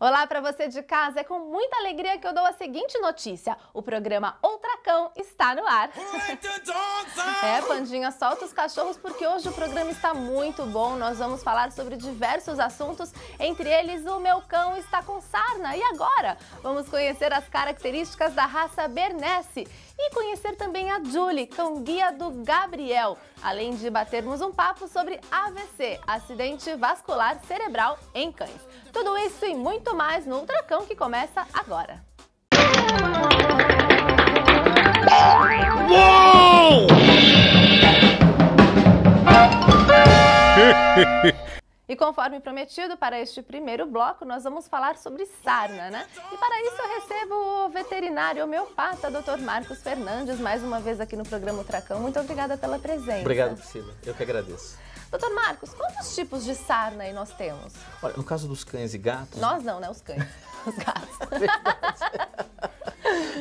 Olá para você de casa, é com muita alegria que eu dou a seguinte notícia. O programa Cão está no ar. é, Pandinha, solta os cachorros porque hoje o programa está muito bom. Nós vamos falar sobre diversos assuntos, entre eles o meu cão está com sarna. E agora? Vamos conhecer as características da raça Bernese e conhecer também a Julie, cão guia do Gabriel, além de batermos um papo sobre AVC, acidente vascular cerebral em cães. Tudo isso e muito mais no Ultracão que começa agora. Uou! E conforme prometido, para este primeiro bloco nós vamos falar sobre sarna, né? E para isso eu recebo o veterinário homeopata, Dr. Marcos Fernandes, mais uma vez aqui no programa Tracão. Muito obrigada pela presença. Obrigado, Priscila. Eu que agradeço. Doutor Marcos, quantos tipos de sarna aí nós temos? Olha, no caso dos cães e gatos... Nós não, né? Os cães. Os gatos.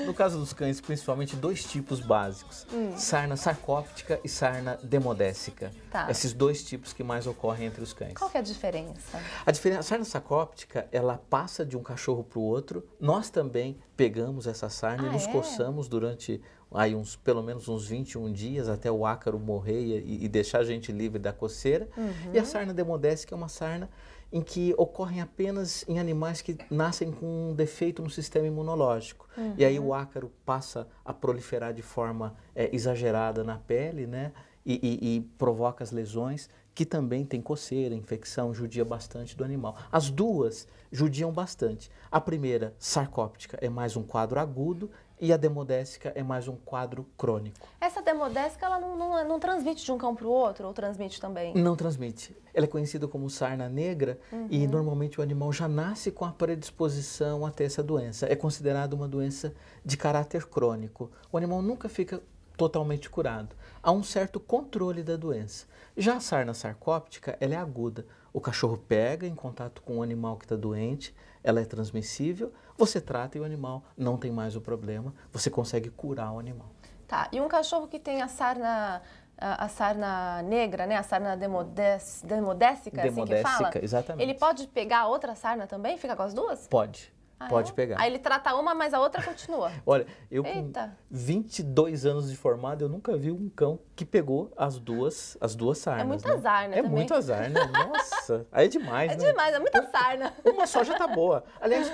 No caso dos cães, principalmente dois tipos básicos: hum. sarna sarcóptica e sarna demodécica. Tá. Esses dois tipos que mais ocorrem entre os cães. Qual que é a diferença? A diferença, a sarna sarcóptica, ela passa de um cachorro para o outro. Nós também pegamos essa sarna ah, e nos é? coçamos durante aí uns pelo menos uns 21 dias até o ácaro morrer e, e deixar a gente livre da coceira. Uhum. E a sarna demodésica que é uma sarna em que ocorrem apenas em animais que nascem com um defeito no sistema imunológico. Uhum. E aí uhum. o ácaro passa a proliferar de forma é, exagerada na pele, né? E, e, e provoca as lesões que também tem coceira, infecção, judia bastante do animal. As duas judiam bastante. A primeira, sarcóptica, é mais um quadro agudo e a demodésica é mais um quadro crônico. Essa demodésica, ela não, não, não transmite de um cão para o outro ou transmite também? Não transmite. Ela é conhecida como sarna negra uhum. e normalmente o animal já nasce com a predisposição a ter essa doença. É considerada uma doença de caráter crônico. O animal nunca fica totalmente curado. Há um certo controle da doença. Já a sarna sarcóptica, ela é aguda. O cachorro pega em contato com o animal que está doente, ela é transmissível, você trata e o animal não tem mais o problema, você consegue curar o animal. Tá, e um cachorro que tem a sarna, a sarna negra, né, a sarna demodécica, demodécica assim que fala? exatamente. Ele pode pegar outra sarna também, fica com as duas? Pode. Ah, Pode é? pegar. Aí ele trata uma, mas a outra continua. Olha, eu Eita. com 22 anos de formado, eu nunca vi um cão que pegou as duas, as duas sarnas. É muito né? azar, né? É também. muito azar, né? Nossa, aí é demais, é né? É demais, é muita sarna. Uma só já tá boa. Aliás,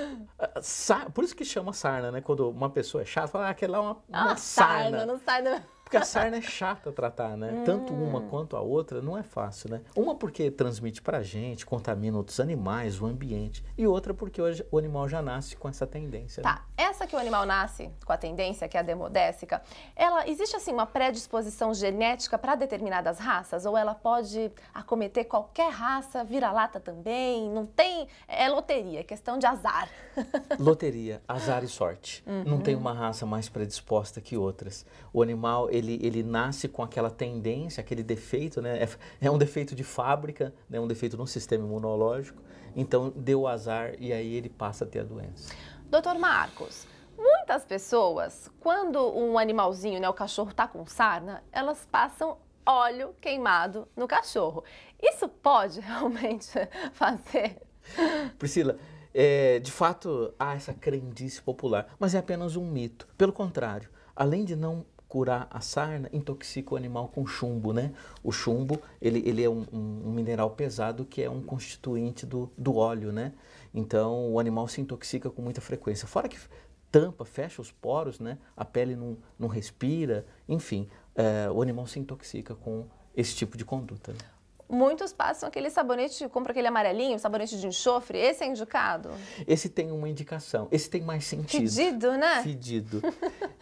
por isso que chama sarna, né? Quando uma pessoa é chata, fala, ah, aquela é uma, uma ah, sarna. sarna. Não sarna. Porque a sarna é chata tratar, né? Hum. Tanto uma quanto a outra não é fácil, né? Uma porque transmite para a gente, contamina outros animais, o ambiente. E outra porque hoje o animal já nasce com essa tendência. Né? Tá. Né? Essa que o animal nasce com a tendência, que é a demodécica, ela existe assim uma predisposição genética para determinadas raças? Ou ela pode acometer qualquer raça, vira-lata também? Não tem. É loteria, é questão de azar. Loteria, azar e sorte. Uhum. Não tem uhum. uma raça mais predisposta que outras. O animal, ele ele, ele nasce com aquela tendência, aquele defeito, né? É, é um defeito de fábrica, é né? um defeito no sistema imunológico. Então, deu azar e aí ele passa a ter a doença. Doutor Marcos, muitas pessoas, quando um animalzinho, né, o cachorro está com sarna, elas passam óleo queimado no cachorro. Isso pode realmente fazer? Priscila, é, de fato há essa crendice popular, mas é apenas um mito. Pelo contrário, além de não curar a sarna, intoxica o animal com chumbo, né? O chumbo, ele, ele é um, um, mineral pesado que é um constituinte do, do óleo, né? Então, o animal se intoxica com muita frequência. Fora que tampa, fecha os poros, né? A pele não, não respira, enfim, é, o animal se intoxica com esse tipo de conduta. Né? muitos passam aquele sabonete, compra aquele amarelinho, sabonete de enxofre. Esse é indicado? Esse tem uma indicação. Esse tem mais sentido. Fedido, né? Fedido.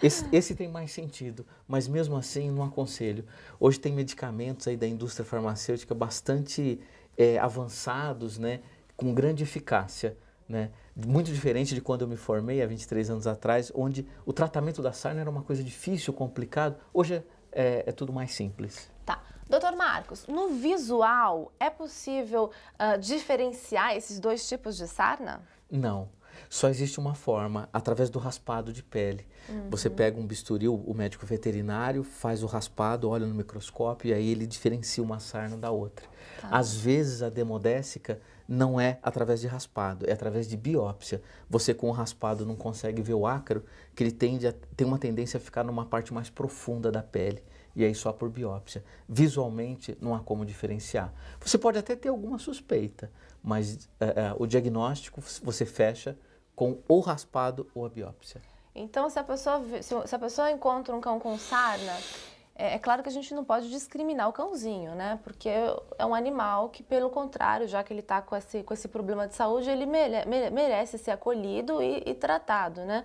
esse, esse, tem mais sentido, mas mesmo assim não aconselho. Hoje tem medicamentos aí da indústria farmacêutica bastante é, avançados, né? Com grande eficácia, né? Muito diferente de quando eu me formei há 23 anos atrás, onde o tratamento da sarna era uma coisa difícil, complicado. Hoje é, é, é tudo mais simples. Tá. Doutor Marcos, no visual é possível uh, diferenciar esses dois tipos de sarna? Não. Só existe uma forma, através do raspado de pele. Uhum. Você pega um bisturi, o médico veterinário faz o raspado, olha no microscópio e aí ele diferencia uma sarna da outra. Tá. Às vezes a demodécica não é através de raspado, é através de biópsia. Você com o raspado não consegue ver o ácaro, que ele tende a, tem uma tendência a ficar numa parte mais profunda da pele e aí só por biópsia. Visualmente não há como diferenciar. Você pode até ter alguma suspeita, mas uh, uh, o diagnóstico você fecha com ou raspado ou a biópsia. Então, se a pessoa, se a pessoa encontra um cão com sarna, é, é, claro que a gente não pode discriminar o cãozinho, né? Porque é um animal que, pelo contrário, já que ele está com esse, com esse problema de saúde, ele mere, mere, merece ser acolhido e, e tratado, né?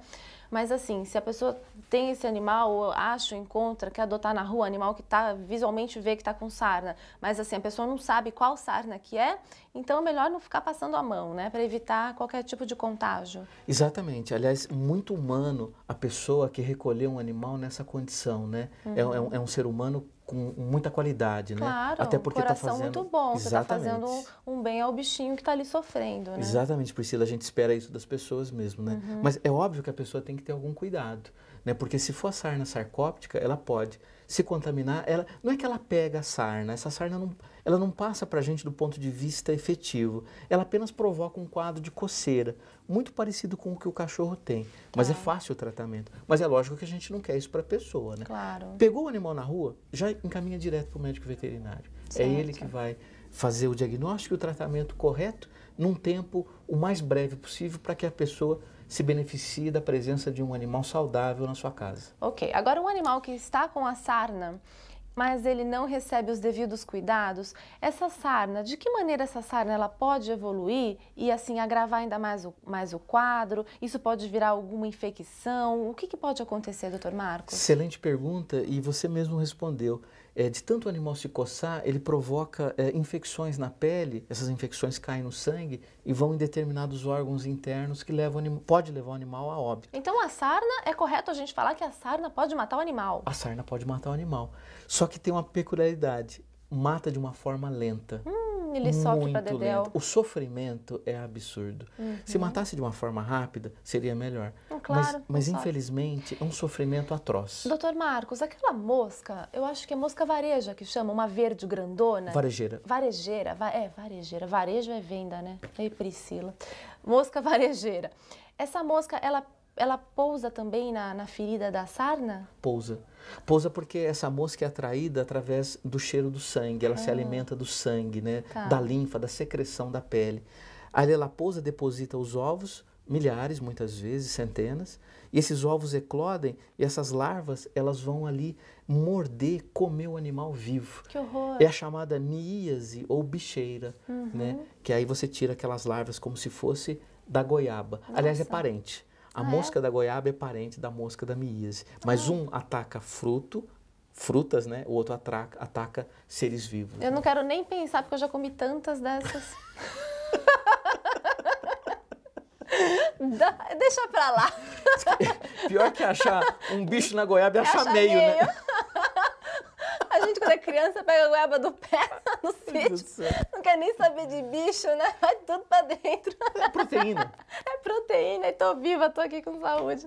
Mas assim, se a pessoa tem esse animal, ou acha, encontra, quer adotar na rua, animal que tá visualmente vê que está com sarna, mas assim, a pessoa não sabe qual sarna que é, então é melhor não ficar passando a mão, né, para evitar qualquer tipo de contágio. Exatamente. Aliás, muito humano a pessoa que recolheu um animal nessa condição, né? Uhum. É, é, um, é um ser humano com muita qualidade, né? Claro, Até porque tá coração tá fazendo... muito bom, Exatamente. você está fazendo um bem ao bichinho que está ali sofrendo, né? Exatamente, Priscila, a gente espera isso das pessoas mesmo, né? Uhum. Mas é óbvio que a pessoa tem que ter algum cuidado, né? Porque se for a sarna sarcóptica, ela pode se contaminar, ela não é que ela pega a sarna, essa sarna não ela não passa para a gente do ponto de vista efetivo. Ela apenas provoca um quadro de coceira, muito parecido com o que o cachorro tem. Mas é tá. fácil o tratamento. Mas é lógico que a gente não quer isso para a pessoa, né? Claro. Pegou o animal na rua, já encaminha direto para o médico veterinário. É certo. É ele que vai fazer o diagnóstico e o tratamento correto num tempo o mais breve possível para que a pessoa se beneficie da presença de um animal saudável na sua casa. Ok, agora um animal que está com a sarna mas ele não recebe os devidos cuidados, essa sarna, de que maneira essa sarna ela pode evoluir e assim agravar ainda mais o, mais o quadro? Isso pode virar alguma infecção? O que, que pode acontecer, doutor Marcos? Excelente pergunta e você mesmo respondeu é, de tanto o animal se coçar, ele provoca é, infecções na pele, essas infecções caem no sangue e vão em determinados órgãos internos que levam, pode levar o animal a óbito. Então a sarna, é correto a gente falar que a sarna pode matar o animal? A sarna pode matar o animal. Só que tem uma peculiaridade, mata de uma forma lenta. Hum, ele muito sofre pra O sofrimento é absurdo. Uhum. Se matasse de uma forma rápida, seria melhor. claro, mas, mas infelizmente é um sofrimento atroz. Doutor Marcos, aquela mosca, eu acho que é mosca vareja que chama, uma verde grandona. Varejeira. Varejeira, va é, varejeira. Varejo é venda, né? Ei, Priscila. Mosca varejeira. Essa mosca, ela ela pousa também na, na ferida da sarna? Pousa. Pousa porque essa mosca é atraída através do cheiro do sangue, ela ah. se alimenta do sangue, né? Tá. Da linfa, da secreção da pele. Ali ela pousa, deposita os ovos, milhares muitas vezes, centenas, e esses ovos eclodem e essas larvas, elas vão ali morder, comer o animal vivo. Que horror! É a chamada miíase ou bicheira, né? uhum. né? Que aí você tira aquelas larvas como se fosse da goiaba. Nossa. Aliás, é parente. A ah, é? mosca da goiaba é parente da mosca da miíase. Mas ah. um ataca fruto, frutas, né? O outro ataca, ataca seres vivos. Eu né? não quero nem pensar, porque eu já comi tantas dessas. Deixa pra lá. Pior que achar um bicho na goiaba é, é achar, achar meio, né? meio, né? A gente, quando é criança, pega a goiaba do pé no sítio. Não quer nem saber de bicho, né? Vai tudo pra dentro. É proteína. É proteína. E tô viva, tô aqui com saúde.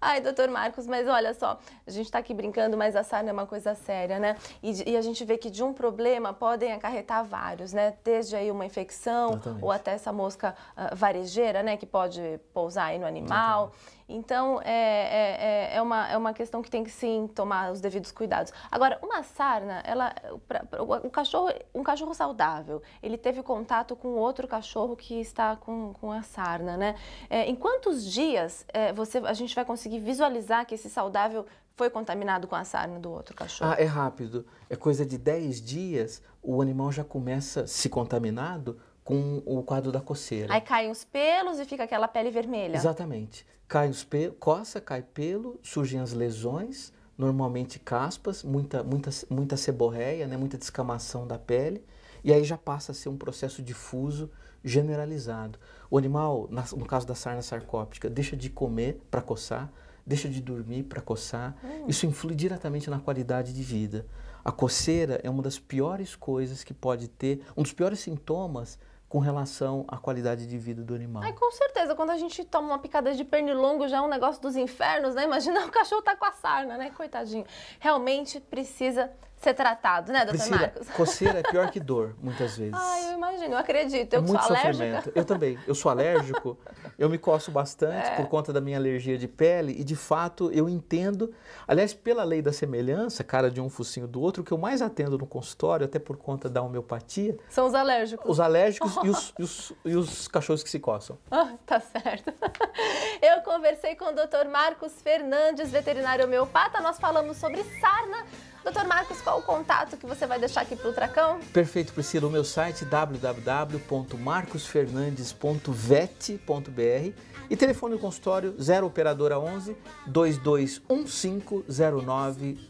Ai, doutor Marcos, mas olha só, a gente tá aqui brincando, mas a sarna é uma coisa séria, né? E, e a gente vê que de um problema podem acarretar vários, né? Desde aí uma infecção Exatamente. ou até essa mosca uh, varejeira, né? Que pode pousar aí no animal. Exatamente. Então, é, é, é, é, uma, é uma questão que tem que sim tomar os devidos cuidados. Agora, uma sarna, ela, pra, pra, o cachorro, um cachorro saudável, ele teve contato com outro cachorro que está com, com a sarna, né? É, em quantos dias é, você, a gente vai conseguir visualizar que esse saudável foi contaminado com a sarna do outro cachorro? Ah, é rápido. É coisa de 10 dias, o animal já começa, se contaminado, com o quadro da coceira. Aí caem os pelos e fica aquela pele vermelha. Exatamente. Cai os pelos, coça, cai pelo, surgem as lesões, normalmente caspas, muita, muita, muita seborreia, né, muita descamação da pele, e aí já passa a ser um processo difuso, generalizado. O animal, no caso da sarna sarcóptica, deixa de comer para coçar, deixa de dormir para coçar. Hum. Isso influi diretamente na qualidade de vida. A coceira é uma das piores coisas que pode ter, um dos piores sintomas com relação à qualidade de vida do animal. Ai, com certeza, quando a gente toma uma picada de pernilongo já é um negócio dos infernos, né? Imagina o cachorro tá com a sarna, né? Coitadinho. Realmente precisa ser tratado, né, doutor Priscila, Marcos? Coceira é pior que dor, muitas vezes. Ah, eu imagino, eu acredito. Eu é muito sou alérgica. Sofrimento. Eu também. Eu sou alérgico, eu me coço bastante é. por conta da minha alergia de pele e, de fato, eu entendo. Aliás, pela lei da semelhança, cara de um focinho do outro, o que eu mais atendo no consultório, até por conta da homeopatia. São os alérgicos. Os alérgicos e, os, e, os, e, os, cachorros que se coçam. Ah, tá certo. Eu conversei com o doutor Marcos Fernandes, veterinário homeopata. Nós falamos sobre sarna. Doutor Marcos, qual o contato que você vai deixar aqui para o Tracão? Perfeito, Priscila. O meu site www.marcosfernandes.vet.br e telefone do consultório 0 operadora 11 2215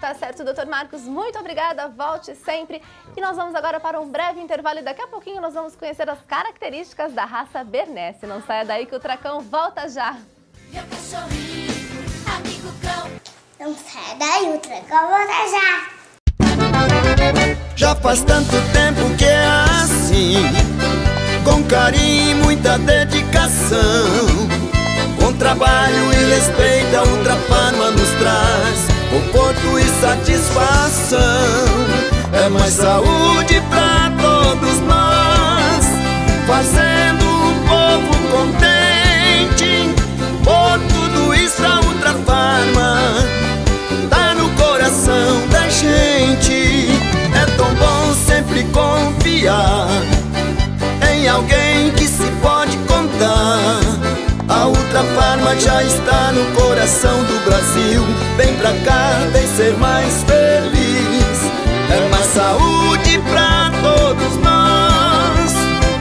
Tá certo, doutor Marcos, muito obrigada, volte sempre. E nós vamos agora para um breve intervalo e daqui a pouquinho nós vamos conhecer as características da raça Bernese. Não saia daí que o Tracão volta já. Eu quero amigo não sai daí, o trancão volta já. Já faz tanto tempo que é assim, com carinho e muita dedicação. Com trabalho e respeito, a Ultrafarma nos traz conforto e satisfação. É mais saúde pra todos nós. confiar em alguém que se pode contar. A Ultrafarma já está no coração do Brasil. Vem pra cá, vem ser mais feliz. É mais saúde pra todos nós,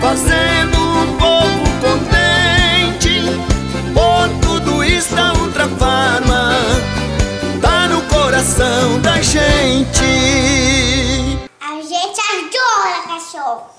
fazendo o povo contente. Por tudo isso, a Ultrafarma tá no coração da gente cachorro.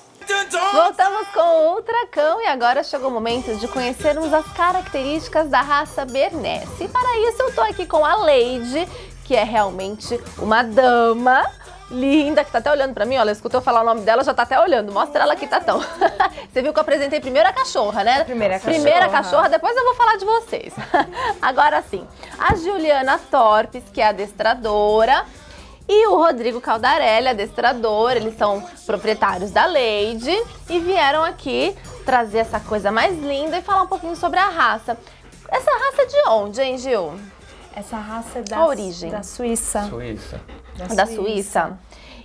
Voltamos com o Ultracão e agora chegou o momento de conhecermos as características da raça Bernese. E para isso eu tô aqui com a Lady, que é realmente uma dama linda, que tá até olhando pra mim, olha, escutou falar o nome dela, já tá até olhando. Mostra ela aqui, Tatão. Tá Você viu que eu apresentei primeiro a cachorra, né? Primeira cachorra. Primeira cachorra, depois eu vou falar de vocês. Agora sim, a Juliana Torpes, que é adestradora, e o Rodrigo Caldarelli, adestrador, eles são proprietários da Lady e vieram aqui trazer essa coisa mais linda e falar um pouquinho sobre a raça. Essa raça é de onde, hein, Gil? Essa raça é da, Qual origem? da Suíça. Suíça. Da, da Suíça. Suíça.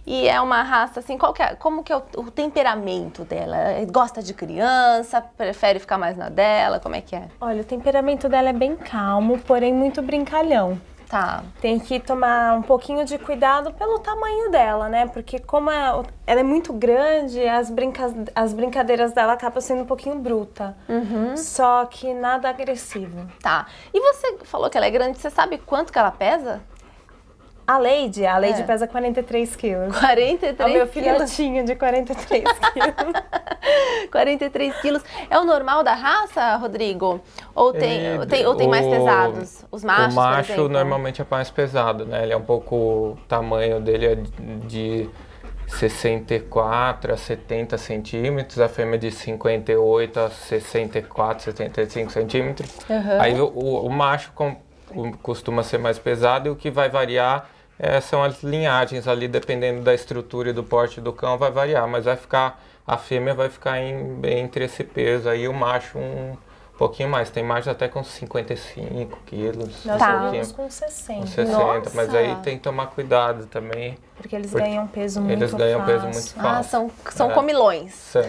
E é uma raça, assim, qual que é, como que é o, o, temperamento dela? Gosta de criança? Prefere ficar mais na dela? Como é que é? Olha, o temperamento dela é bem calmo, porém muito brincalhão. Tá. Tem que tomar um pouquinho de cuidado pelo tamanho dela, né? Porque como é ela é muito grande, as, brinca as brincadeiras dela acabam sendo um pouquinho bruta. Uhum. Só que nada agressivo. Tá. E você falou que ela é grande, você sabe quanto que ela pesa? A Lady, a Lady é. pesa 43 quilos. 43 quilos? É o meu filhotinho de 43 quilos. 43 quilos. É o normal da raça, Rodrigo? Ou tem, tem ou tem o, mais pesados? Os machos, O macho normalmente é mais pesado, né? Ele é um pouco... O tamanho dele é de... 64 a 70 centímetros, a fêmea de 58 a 64, 75 centímetros. Uhum. Aí o, o, o macho com, costuma ser mais pesado e o que vai variar é, são as linhagens ali, dependendo da estrutura e do porte do cão, vai variar, mas vai ficar, a fêmea vai ficar em, entre esse peso aí, o macho um pouquinho mais. Tem macho até com 55 quilos. Nós tá. com 60. Com 60, Nossa. mas aí tem que tomar cuidado também. Porque eles Porque ganham peso muito fácil. Eles ganham fácil. peso muito fácil. Ah, são, são é. comilões. São.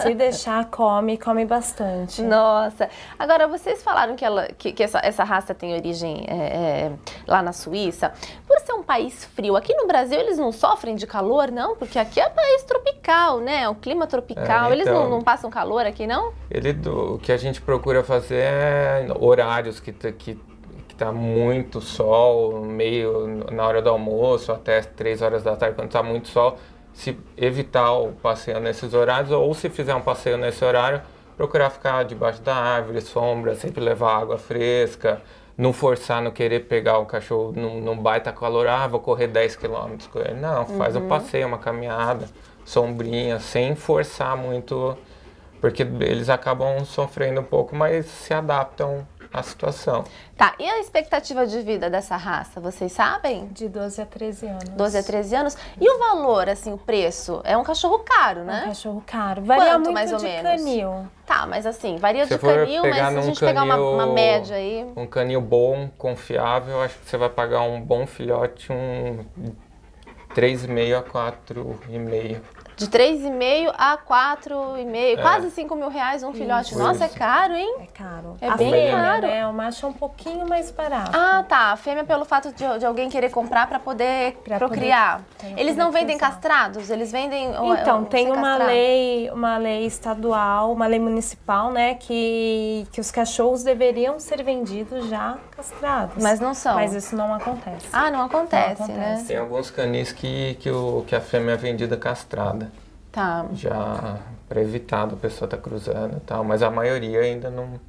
Se deixar, come, come bastante. Nossa. Agora, vocês falaram que, ela, que, que essa, essa, raça tem origem é, é, lá na Suíça. Por ser um país frio, aqui no Brasil eles não sofrem de calor, não? Porque aqui é um país tropical, né? O clima tropical. É, então, eles não, não, passam calor aqui, não? Ele, o que a gente procura fazer é horários que, que tá muito sol, meio na hora do almoço, até as 3 horas da tarde, quando tá muito sol, se evitar o passeio nesses horários, ou se fizer um passeio nesse horário, procurar ficar debaixo da árvore, sombra, sempre levar água fresca, não forçar, não querer pegar o cachorro num, num baita calor, ah, vou correr 10 quilômetros com ele. Não, faz uhum. um passeio, uma caminhada, sombrinha, sem forçar muito, porque eles acabam sofrendo um pouco, mas se adaptam a situação. Tá, e a expectativa de vida dessa raça, vocês sabem? De 12 a 13 anos. 12 a 13 anos. E o valor, assim, o preço? É um cachorro caro, né? É um cachorro caro. Varia Quanto, muito mais ou de menos? canil. Tá, mas assim, varia se de canil, mas se a gente canil, pegar uma, uma, média aí... Um canil bom, confiável, acho que você vai pagar um bom filhote, um 3,5 a 4,5. De 3,5 a 4,5, é. quase 5 mil reais um filhote. Isso. Nossa, é caro, hein? É caro. É a bem fêmea, caro. Né? O macho é um pouquinho mais barato. Ah, tá. A fêmea pelo fato de, de alguém querer comprar para poder pra procriar. Poder, eles não vendem castrados? Eles vendem... Então, é tem uma lei, uma lei estadual, uma lei municipal, né? Que, que os cachorros deveriam ser vendidos já castrados. Mas não são. Mas isso não acontece. Ah, não acontece, não acontece. né? Tem alguns canis que, que, o, que a fêmea é vendida castrada. Tá. Já para evitar a pessoa estar tá cruzando e tal, mas a maioria ainda não,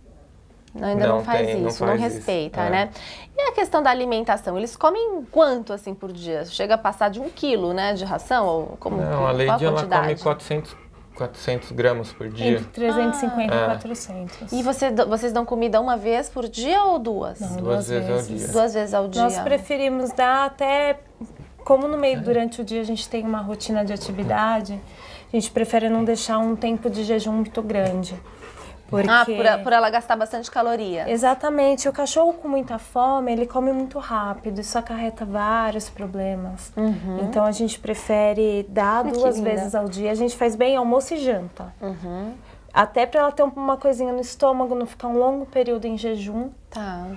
não, ainda não, não faz tem, isso, não, faz não respeita, isso. É. né? É. E a questão da alimentação, eles comem quanto assim por dia? Chega a passar de um quilo, né, de ração? Ou como, não, a lei de ela come 400, 400 gramas por dia. Entre 350 ah. É. e 400. E você, vocês dão comida uma vez por dia ou duas? Não, duas, duas vezes. vezes ao dia. Duas vezes ao dia. Nós preferimos dar até... Como no meio, é. durante o dia a gente tem uma rotina de atividade... É a gente prefere não deixar um tempo de jejum muito grande. Porque... Ah, por, por, ela gastar bastante caloria. Exatamente. O cachorro com muita fome, ele come muito rápido. Isso acarreta vários problemas. Uhum. Então a gente prefere dar duas vezes ao dia. A gente faz bem almoço e janta. Uhum. Até para ela ter uma coisinha no estômago, não ficar um longo período em jejum. Tá.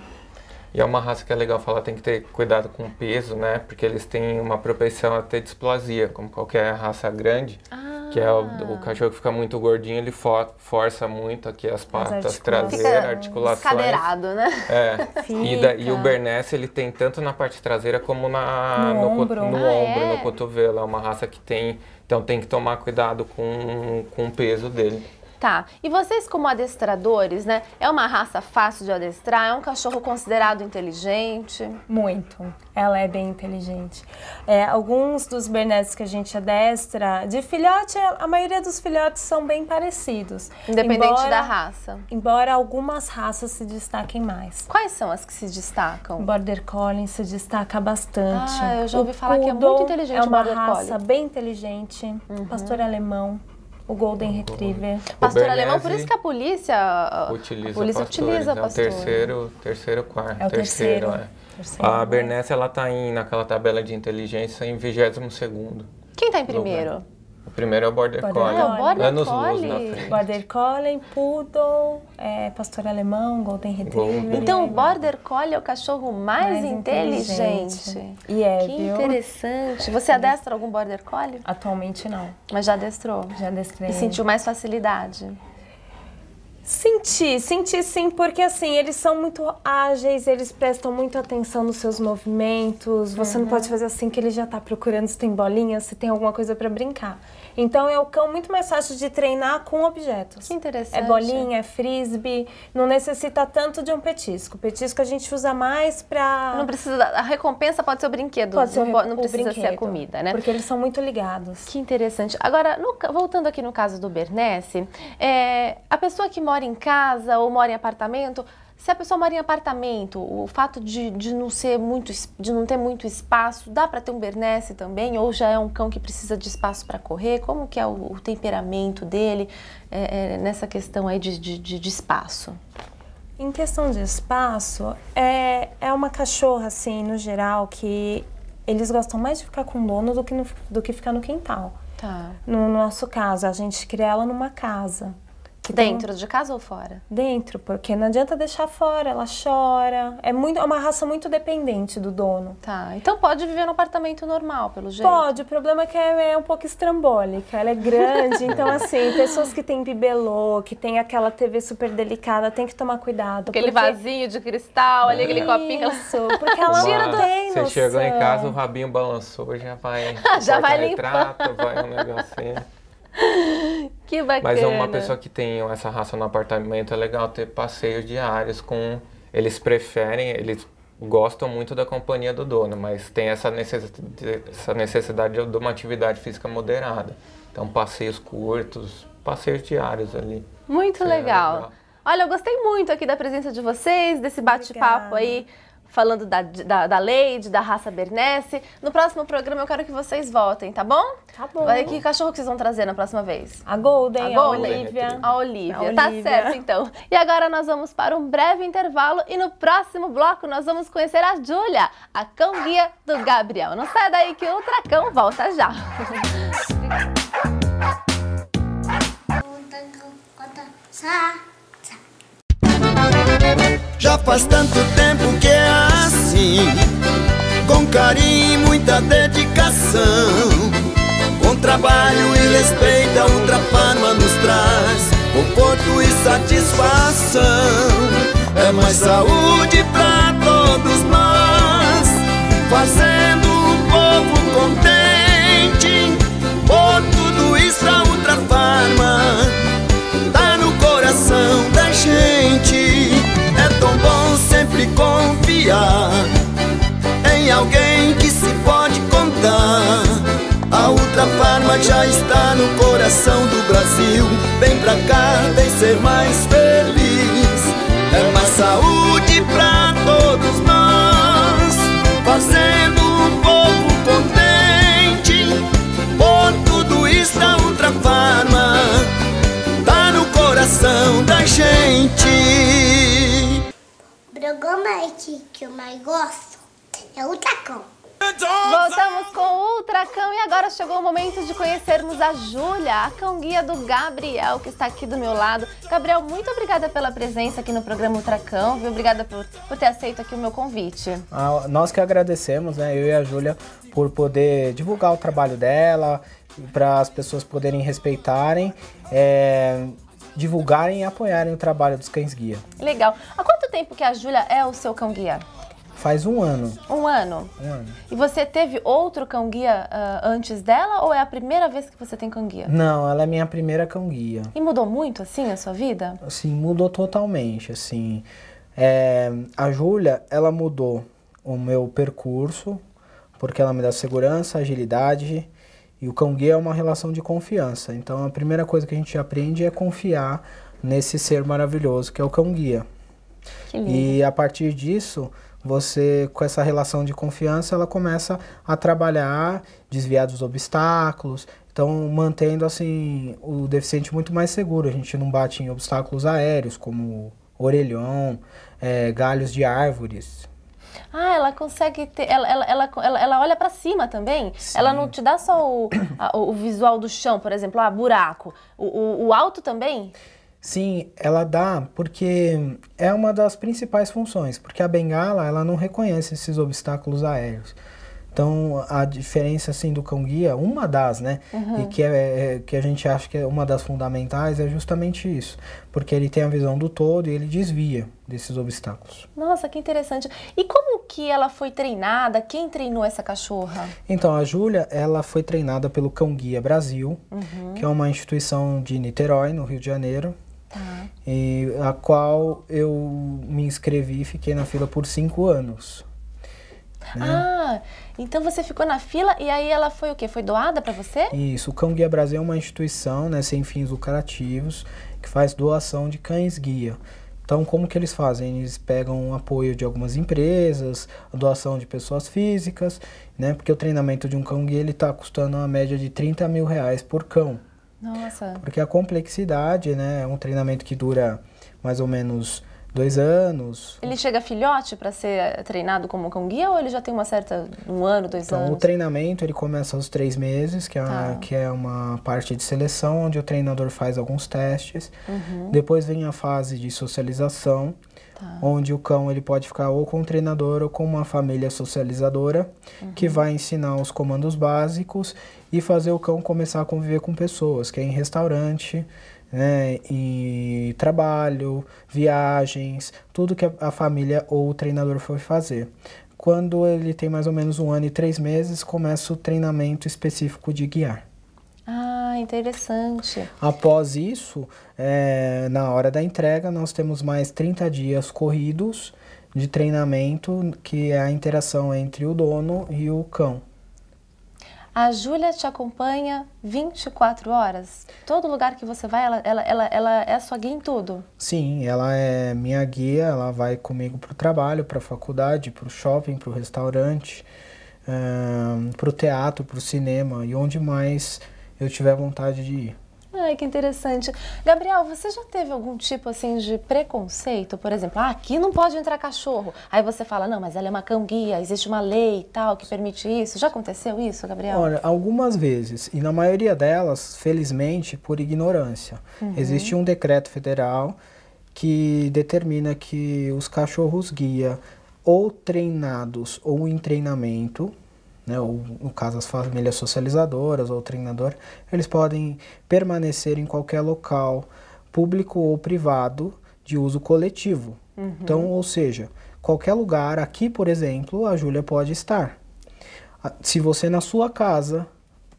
E é uma raça que é legal falar, tem que ter cuidado com o peso, né? Porque eles têm uma propensão a ter displasia, como qualquer raça grande. Ah. Que é o, ah. o, cachorro que fica muito gordinho, ele força muito aqui as patas traseiras, articulações. Cadeirado, né? É. e, da, e, o Bernese, ele tem tanto na parte traseira como na, no, no, ombro, no, ah, é? no cotovelo. É uma raça que tem então tem que tomar cuidado com, com o peso dele. Tá. E vocês como adestradores, né? É uma raça fácil de adestrar? É um cachorro considerado inteligente? Muito. Ela é bem inteligente. É, alguns dos bernetes que a gente adestra, de filhote, a maioria dos filhotes são bem parecidos. Independente embora, da raça. Embora algumas raças se destaquem mais. Quais são as que se destacam? Border Collie se destaca bastante. Ah, eu já ouvi o falar que é muito inteligente é uma raça bem inteligente, uhum. pastor alemão. O Golden Retriever. O pastor Bernese alemão, por isso que a polícia utiliza. A polícia utiliza é né? pastor. É o terceiro, terceiro quarto. É o terceiro. terceiro, é. terceiro. A Bernese, ela tá em, naquela tabela de inteligência em 22 segundo. Quem está em primeiro? Lugar. O primeiro é o Border, border Collie. Collie. o Border Anos Collie. Border Collie, Poodle, é, Pastor Alemão, Golden Retriever. Então, o Border Collie é o cachorro mais, mais inteligente. inteligente. E é, Que viu? interessante. Você adestra algum Border Collie? Atualmente não. Mas já adestrou? Já adestrei. E sentiu mais facilidade? Senti, senti sim, porque assim, eles são muito ágeis, eles prestam muita atenção nos seus movimentos. Você uhum. não pode fazer assim que ele já tá procurando se tem bolinha, se tem alguma coisa para brincar. Então é o cão muito mais fácil de treinar com objetos. Que interessante. É bolinha, é frisbee, não necessita tanto de um petisco. O petisco a gente usa mais para Não precisa a recompensa pode ser o brinquedo, pode ser o, não, precisa ser a comida, né? Porque eles são muito ligados. Que interessante. Agora, no, voltando aqui no caso do Bernese, é, a pessoa que mora em casa ou mora em apartamento se a pessoa mora em apartamento, o fato de, de, não, ser muito, de não ter muito espaço, dá para ter um Bernese também? Ou já é um cão que precisa de espaço para correr? Como que é o, o temperamento dele é, é, nessa questão aí de, de, de, espaço? Em questão de espaço, é, é uma cachorra, assim, no geral, que eles gostam mais de ficar com o dono do que, no, do que ficar no quintal. Tá. No nosso caso, a gente cria ela numa casa. Tipo, Dentro de casa ou fora? Dentro, porque não adianta deixar fora, ela chora. É muito, é uma raça muito dependente do dono. Tá, então pode viver num apartamento normal, pelo jeito. Pode, o problema é que é um pouco estrambólica, ela é grande, então assim, pessoas que têm bibelô, que tem aquela TV super delicada, tem que tomar cuidado. Aquele porque... vasinho de cristal, ali, aquele é copinho. Isso, porque ela tira do tem Você chegou em casa, o rabinho balançou, já vai... já vai limpar. Retrato, vai um negocinho. que bacana. Mas é uma pessoa que tem essa raça no apartamento é legal ter passeios diários com. Eles preferem, eles gostam muito da companhia do dono, mas tem essa necessidade, essa necessidade de uma atividade física moderada. Então, passeios curtos, passeios diários ali. Muito é legal. legal. Olha, eu gostei muito aqui da presença de vocês, desse bate-papo aí falando da, da, da Lady, da raça Bernese. No próximo programa eu quero que vocês votem, tá bom? Tá bom. Vai, que cachorro que vocês vão trazer na próxima vez? A Golden, a, Golden, a Olivia. A Olivia. A tá Olivia. Tá certo, então. E agora nós vamos para um breve intervalo e no próximo bloco nós vamos conhecer a Júlia, a cão guia do Gabriel. Não sai daí que o Tracão volta já. Obrigada. Já faz tanto tempo que é assim Com carinho e muita dedicação Com trabalho e respeito a outra nos traz Conforto e satisfação É mais saúde pra todos nós Fazer confiar em alguém que se pode contar. A Ultrafarma já está no coração do Brasil. Vem pra cá, vem ser mais feliz. É mais saúde pra todos nós, fazendo o povo contente. Por tudo isso, a Ultrafarma tá no coração da gente programa é que eu mais gosto é o Tacão. Voltamos com o Ultracão e agora chegou o momento de conhecermos a Júlia, a cão guia do Gabriel, que está aqui do meu lado. Gabriel, muito obrigada pela presença aqui no programa Ultracão, viu? Obrigada por, por ter aceito aqui o meu convite. Ah, nós que agradecemos, né, eu e a Júlia, por poder divulgar o trabalho dela, para as pessoas poderem respeitarem. É divulgarem e apoiarem o trabalho dos cães guia. Legal. Há quanto tempo que a Júlia é o seu cão guia? Faz um ano. Um ano? Um ano. E você teve outro cão guia uh, antes dela ou é a primeira vez que você tem cão guia? Não, ela é minha primeira cão guia. E mudou muito, assim, a sua vida? Sim, mudou totalmente, assim. É, a Júlia, ela mudou o meu percurso, porque ela me dá segurança, agilidade, e o cão-guia é uma relação de confiança. Então a primeira coisa que a gente aprende é confiar nesse ser maravilhoso que é o cão-guia. E a partir disso, você com essa relação de confiança, ela começa a trabalhar, desviar dos obstáculos, então mantendo assim o deficiente muito mais seguro. A gente não bate em obstáculos aéreos como orelhão, é, galhos de árvores, ah, ela consegue ter. Ela, ela, ela, ela, ela olha para cima também. Sim. Ela não te dá só o, a, o visual do chão, por exemplo, ah, buraco. O, o, o alto também? Sim, ela dá porque é uma das principais funções, porque a bengala ela não reconhece esses obstáculos aéreos. Então, a diferença, assim, do cão-guia, uma das, né? Uhum. E que, é, é, que a gente acha que é uma das fundamentais é justamente isso. Porque ele tem a visão do todo e ele desvia desses obstáculos. Nossa, que interessante. E como que ela foi treinada? Quem treinou essa cachorra? Então, a Júlia, ela foi treinada pelo Cão Guia Brasil, uhum. que é uma instituição de Niterói, no Rio de Janeiro. Tá. E a qual eu me inscrevi e fiquei na fila por cinco anos. Né? Ah, então você ficou na fila e aí ela foi o quê? Foi doada para você? Isso, o Cão Guia Brasil é uma instituição né, sem fins lucrativos que faz doação de cães guia então, como que eles fazem? Eles pegam apoio de algumas empresas, doação de pessoas físicas, né? Porque o treinamento de um cão guia, ele está custando uma média de 30 mil reais por cão. Nossa! Porque a complexidade, né? É um treinamento que dura mais ou menos dois anos. Ele chega filhote para ser treinado como cão-guia ou ele já tem uma certa, um ano, dois então, anos? Então, o treinamento ele começa aos três meses, que é, tá. que é uma parte de seleção, onde o treinador faz alguns testes. Uhum. Depois vem a fase de socialização, Tá. Onde o cão ele pode ficar ou com um treinador ou com uma família socializadora, uhum. que vai ensinar os comandos básicos e fazer o cão começar a conviver com pessoas, que é em restaurante, né, em trabalho, viagens, tudo que a, a família ou o treinador for fazer. Quando ele tem mais ou menos um ano e três meses, começa o treinamento específico de guiar. Ah, interessante. Após isso, é, na hora da entrega, nós temos mais 30 dias corridos de treinamento, que é a interação entre o dono e o cão. A Júlia te acompanha 24 horas? Todo lugar que você vai, ela, ela, ela, ela é sua guia em tudo? Sim, ela é minha guia, ela vai comigo para o trabalho, para a faculdade, para o shopping, para o restaurante, um, para o teatro, para o cinema e onde mais eu tiver vontade de ir. Ai, que interessante. Gabriel, você já teve algum tipo assim de preconceito? Por exemplo, ah, aqui não pode entrar cachorro. Aí você fala, não, mas ela é uma cão guia, existe uma lei e tal que permite isso. Já aconteceu isso, Gabriel? Olha, algumas vezes, e na maioria delas, felizmente, por ignorância. Uhum. Existe um decreto federal que determina que os cachorros guia ou treinados ou em treinamento, né, ou no caso as famílias socializadoras ou treinador, eles podem permanecer em qualquer local público ou privado de uso coletivo. Uhum. Então, ou seja, qualquer lugar, aqui por exemplo, a Júlia pode estar. Ah, se você na sua casa,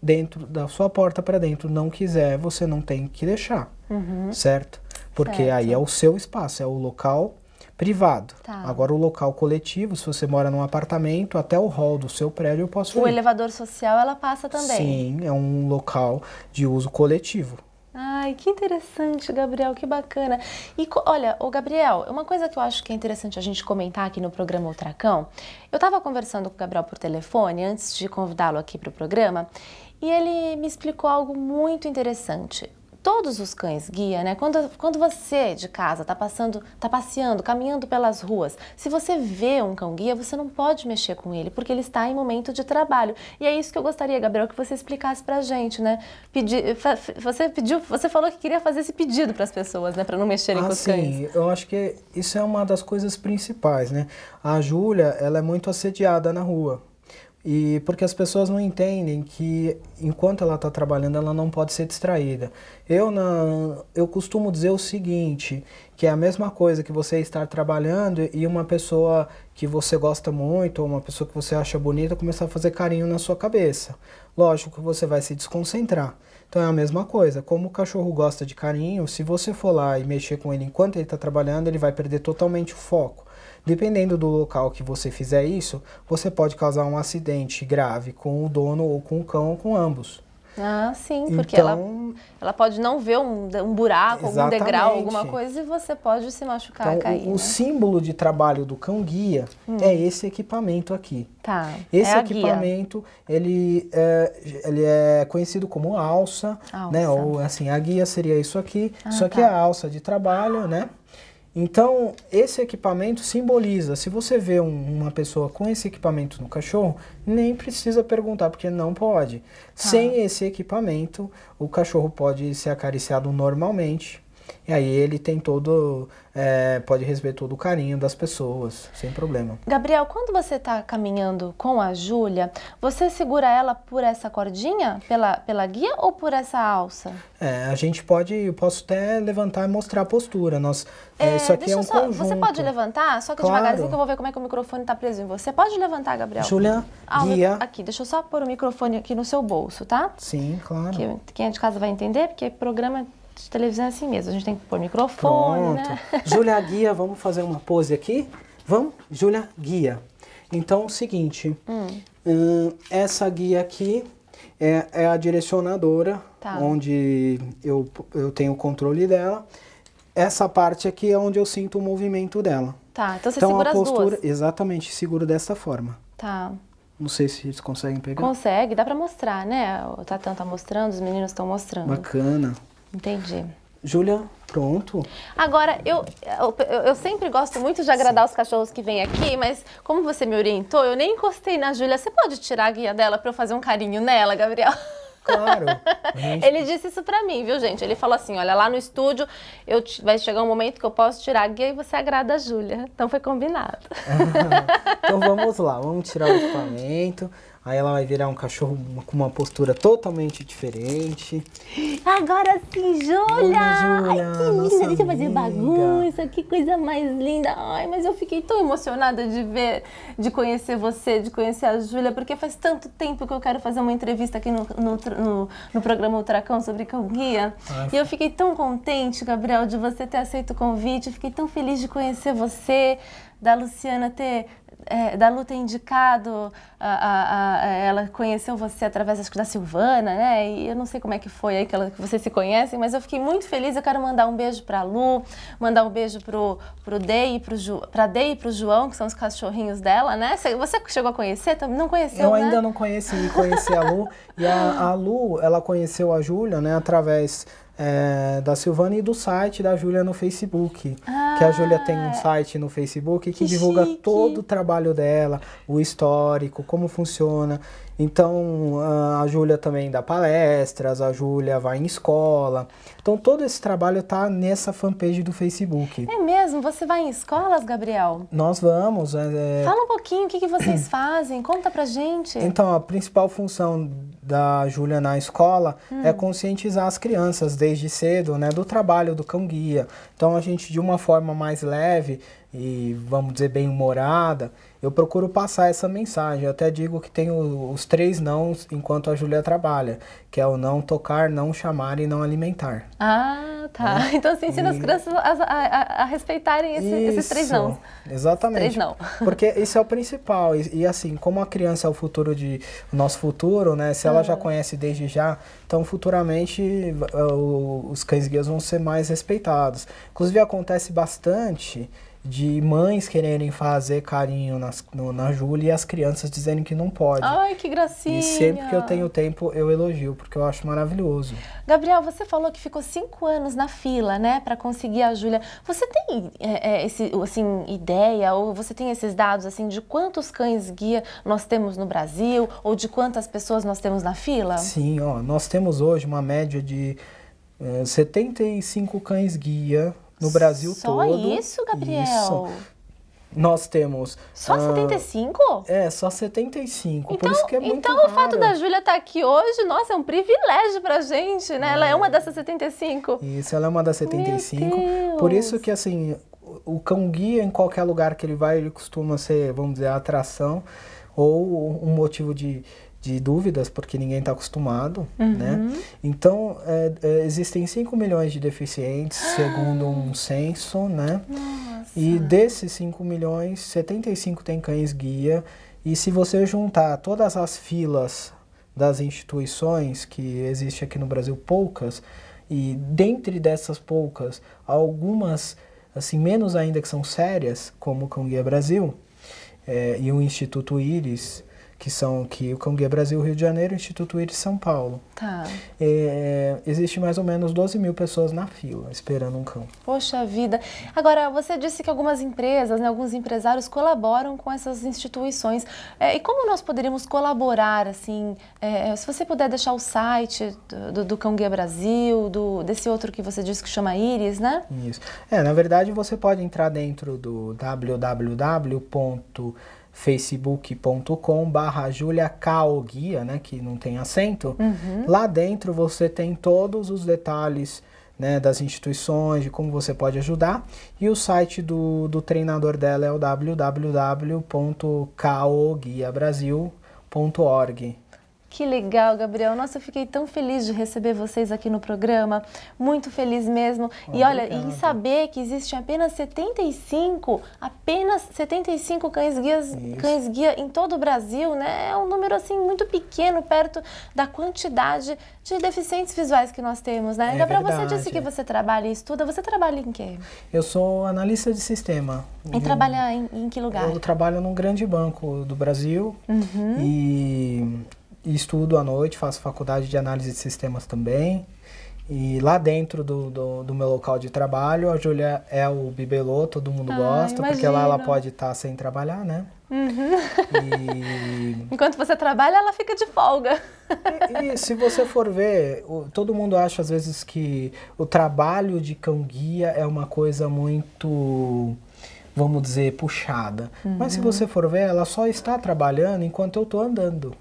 dentro da sua porta para dentro, não quiser, você não tem que deixar, uhum. certo? Porque certo. aí é o seu espaço, é o local privado. Tá. Agora, o local coletivo, se você mora num apartamento, até o hall do seu prédio eu posso o ir. O elevador social, ela passa também? Sim, é um local de uso coletivo. Ai, que interessante, Gabriel, que bacana. E olha, o Gabriel, uma coisa que eu acho que é interessante a gente comentar aqui no programa Ultracão, eu estava conversando com o Gabriel por telefone antes de convidá-lo aqui para o programa e ele me explicou algo muito interessante todos os cães guia, né? Quando, quando você é de casa está passando, tá passeando, caminhando pelas ruas, se você vê um cão guia, você não pode mexer com ele, porque ele está em momento de trabalho. E é isso que eu gostaria, Gabriel, que você explicasse pra gente, né? Pedi, você pediu, você falou que queria fazer esse pedido para as pessoas, né, para não mexerem ah, com os ah, sim, cães. Sim, eu acho que isso é uma das coisas principais, né? A Júlia, ela é muito assediada na rua. E porque as pessoas não entendem que enquanto ela está trabalhando, ela não pode ser distraída. Eu, eu costumo dizer o seguinte, que é a mesma coisa que você estar trabalhando e uma pessoa que você gosta muito, ou uma pessoa que você acha bonita, começar a fazer carinho na sua cabeça. Lógico que você vai se desconcentrar. Então é a mesma coisa. Como o cachorro gosta de carinho, se você for lá e mexer com ele enquanto ele está trabalhando, ele vai perder totalmente o foco. Dependendo do local que você fizer isso, você pode causar um acidente grave com o dono ou com o cão ou com ambos. Ah, sim, porque então, ela, ela pode não ver um, um buraco, algum degrau, alguma coisa e você pode se machucar, então, cair. O, né? o símbolo de trabalho do cão guia hum. é esse equipamento aqui. Tá. É esse é equipamento ele é, ele é conhecido como alça, né? alça, né? Ou assim a guia seria isso aqui. Ah, isso aqui tá. é a alça de trabalho, né? Então, esse equipamento simboliza. Se você vê um, uma pessoa com esse equipamento no cachorro, nem precisa perguntar, porque não pode. Ah. Sem esse equipamento, o cachorro pode ser acariciado normalmente, e aí ele tem todo, é, pode receber todo o carinho das pessoas, sem problema. Gabriel, quando você está caminhando com a Júlia, você segura ela por essa cordinha, pela, pela guia ou por essa alça? É, a gente pode, eu posso até levantar e mostrar a postura. Nós, é, é isso aqui é um só, conjunto. Você pode levantar, só que claro. devagarzinho que eu vou ver como é que o microfone está preso em você. Pode levantar, Gabriel. Júlia, ah, guia. Aqui, deixa eu só pôr o microfone aqui no seu bolso, tá? Sim, claro. Que, quem é de casa vai entender, porque programa de televisão é assim mesmo. A gente tem que pôr microfone, né? Pronto. né? Júlia Guia, vamos fazer uma pose aqui? Vamos? Júlia Guia. Então, é o seguinte. Hum. Hum, essa guia aqui é, é a direcionadora, tá. onde eu, eu tenho o controle dela. Essa parte aqui é onde eu sinto o movimento dela. Tá, então você então, segura a postura, as duas. Exatamente, seguro dessa forma. Tá. Não sei se eles conseguem pegar. Consegue, dá para mostrar, né? O Tatã tá mostrando, os meninos estão mostrando. Bacana. Entendi. Júlia, pronto. Agora, eu, eu, eu, sempre gosto muito de agradar Sim. os cachorros que vêm aqui, mas como você me orientou, eu nem encostei na Júlia. Você pode tirar a guia dela para eu fazer um carinho nela, Gabriel? Claro. Ele disse isso pra mim, viu, gente? Ele falou assim: olha, lá no estúdio eu te... vai chegar um momento que eu posso tirar a guia e você agrada a Júlia. Então foi combinado. então vamos lá, vamos tirar o equipamento. Aí ela vai virar um cachorro com uma postura totalmente diferente. Agora sim, Júlia! Ai, que linda! Deixa eu fazer bagunça, que coisa mais linda! Ai, mas eu fiquei tão emocionada de ver, de conhecer você, de conhecer a Júlia, porque faz tanto tempo que eu quero fazer uma entrevista aqui no, no, no, no programa Ultracão sobre cão guia. e eu fiquei tão contente, Gabriel, de você ter aceito o convite. Eu fiquei tão feliz de conhecer você, da Luciana ter é, da Lu ter é indicado, a, a, a, é, ela conheceu você através acho, da Silvana, né? E eu não sei como é que foi aí que, ela, que vocês se conhecem, mas eu fiquei muito feliz. Eu quero mandar um beijo para a Lu, mandar um beijo pro, pro Dei, pro Ju, pra Dei e pro João, que são os cachorrinhos dela, né? Você chegou a conhecer? Também não conheceu, Eu né? ainda não conheci, conheci a Lu. e a, a Lu, ela conheceu a Júlia, né, através é, da Silvana e do site da Júlia no Facebook. Ah, que a Júlia tem um ah. site no Facebook que, que divulga chique. todo o trabalho dela, o histórico, como funciona. Então a Júlia também dá palestras, a Júlia vai em escola. Então todo esse trabalho está nessa fanpage do Facebook. É mesmo? Você vai em escolas, Gabriel? Nós vamos. É... é. Fala um pouquinho o que, que vocês fazem, conta pra gente. Então a principal função da Júlia na escola hum. é conscientizar as crianças desde cedo né, do trabalho do cão-guia. Então a gente de uma forma mais leve e vamos dizer bem humorada eu procuro passar essa mensagem. Eu até digo que tem os três não enquanto a Júlia trabalha, que é o não tocar, não chamar e não alimentar. Ah, tá. Né? Então você assim, ensina e... as crianças a, a, a respeitarem esse, esses três não. Exatamente. Três não. Porque isso é o principal. E, e, assim, como a criança é o futuro de o nosso futuro, né? Se ela uhum. já ah. conhece desde já, então futuramente o, os cães guias vão ser mais respeitados. Inclusive acontece bastante de mães quererem fazer carinho nas, no, na Júlia e as crianças dizendo que não pode. Ai, que gracinha! E sempre que eu tenho tempo, eu elogio, porque eu acho maravilhoso. Gabriel, você falou que ficou cinco anos na fila, né, para conseguir a Júlia. Você tem é, é, esse, assim, ideia ou você tem esses dados, assim, de quantos cães guia nós temos no Brasil ou de quantas pessoas nós temos na fila? Sim, ó, nós temos hoje uma média de é, eh, 75 cães guia no Brasil Só todo. Só isso, Gabriel? Isso. Nós temos. Só ah, 75? É, só 75. Então, por isso que é muito Então o fato da Júlia estar tá aqui hoje, nossa, é um privilégio pra gente, né? É. Ela é uma dessas 75. Isso, ela é uma das 75. Por isso que, assim, o cão guia, em qualquer lugar que ele vai, ele costuma ser, vamos dizer, a atração ou um motivo de, de dúvidas, porque ninguém está acostumado, né? uhum. né? Então, é, é, existem 5 milhões de deficientes, ah! segundo um censo, né? Nossa. E desses 5 milhões, 75 têm cães guia. E se você juntar todas as filas das instituições, que existe aqui no Brasil poucas, e dentre dessas poucas, algumas, assim, menos ainda que são sérias, como o Cão Guia Brasil é, e o Instituto Íris, que são que o Cão Guia Brasil Rio de Janeiro e o Instituto Iris, São Paulo. Tá. É, existe mais ou menos 12 mil pessoas na fila esperando um cão. Poxa vida! Agora, você disse que algumas empresas, né, alguns empresários colaboram com essas instituições. É, e como nós poderíamos colaborar, assim, é, se você puder deixar o site do, do Cão Guia Brasil, do, desse outro que você disse que chama Iris, né? Isso. É, na verdade, você pode entrar dentro do www facebook.com barra Julia né, que não tem acento. Uhum. Lá dentro você tem todos os detalhes né, das instituições, de como você pode ajudar. E o site do, do treinador dela é o www.caoguiabrasil.org. Que legal, Gabriel. Nossa, eu fiquei tão feliz de receber vocês aqui no programa. Muito feliz mesmo. E olha, em saber que existem apenas 75, apenas 75 cães guias, Isso. cães guia em todo o Brasil, né? É um número assim muito pequeno perto da quantidade de deficientes visuais que nós temos, né? É Gabriel, então, verdade. você disse que você trabalha e estuda. Você trabalha em quê? Eu sou analista de sistema. E trabalha em, em que lugar? Eu trabalho num grande banco do Brasil uhum. e estudo à noite, faço faculdade de análise de sistemas também. E lá dentro do, do, do meu local de trabalho, a Júlia é o bibelô, todo mundo ah, gosta, imagino. porque lá ela pode estar tá sem trabalhar, né? Uhum. E... Enquanto você trabalha, ela fica de folga. E, e se você for ver, o, todo mundo acha às vezes que o trabalho de cão-guia é uma coisa muito, vamos dizer, puxada. Uhum. Mas se uhum. você for ver, ela só está trabalhando enquanto eu estou andando.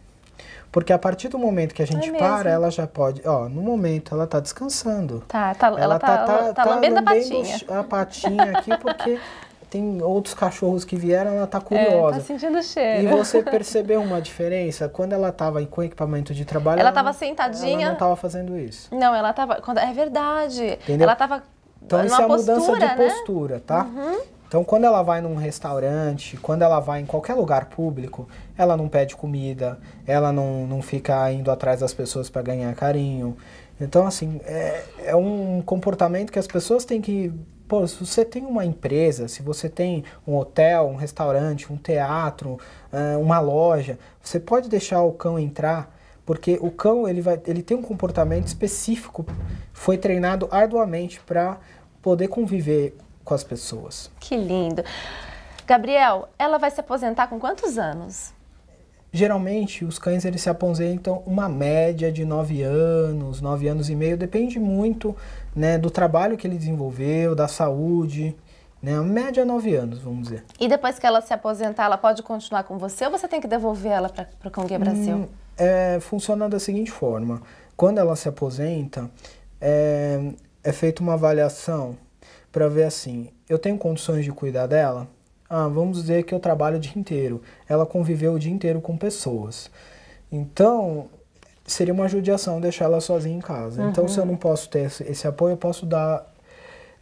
Porque a partir do momento que a gente é para, ela já pode. Ó, no momento ela tá descansando. Tá, tá ela, ela tá, tá, tá, tá lambendo, tá lambendo a patinha. A patinha aqui, porque tem outros cachorros que vieram, ela tá curiosa. É, tá sentindo cheiro. E você percebeu uma diferença? Quando ela tava com equipamento de trabalho... Ela, ela tava não, sentadinha. Ela não tava fazendo isso. Não, ela tava... Quando, é verdade. Entendeu? Ela tava então, isso é a postura, mudança de né? postura, tá? Uhum. Então, quando ela vai num restaurante, quando ela vai em qualquer lugar público, ela não pede comida, ela não, não fica indo atrás das pessoas para ganhar carinho. Então, assim, é, é um comportamento que as pessoas têm que. Pô, se você tem uma empresa, se você tem um hotel, um restaurante, um teatro, é, uma loja, você pode deixar o cão entrar porque o cão ele, vai, ele tem um comportamento específico, foi treinado arduamente para poder conviver com as pessoas. Que lindo. Gabriel, ela vai se aposentar com quantos anos? Geralmente, os cães eles se aposentam uma média de 9 anos, 9 anos e meio, depende muito né, do trabalho que ele desenvolveu, da saúde, né? Média 9 anos, vamos dizer. E depois que ela se aposentar, ela pode continuar com você ou você tem que devolver ela para o Cão Guia Brasil? Hum, é, funciona da seguinte forma: quando ela se aposenta, é, é feita uma avaliação para ver assim, eu tenho condições de cuidar dela? Ah, vamos dizer que eu trabalho o dia inteiro. Ela conviveu o dia inteiro com pessoas. Então, seria uma judiação deixar ela sozinha em casa. Uhum. Então, se eu uhum. não posso ter esse, apoio, eu posso dar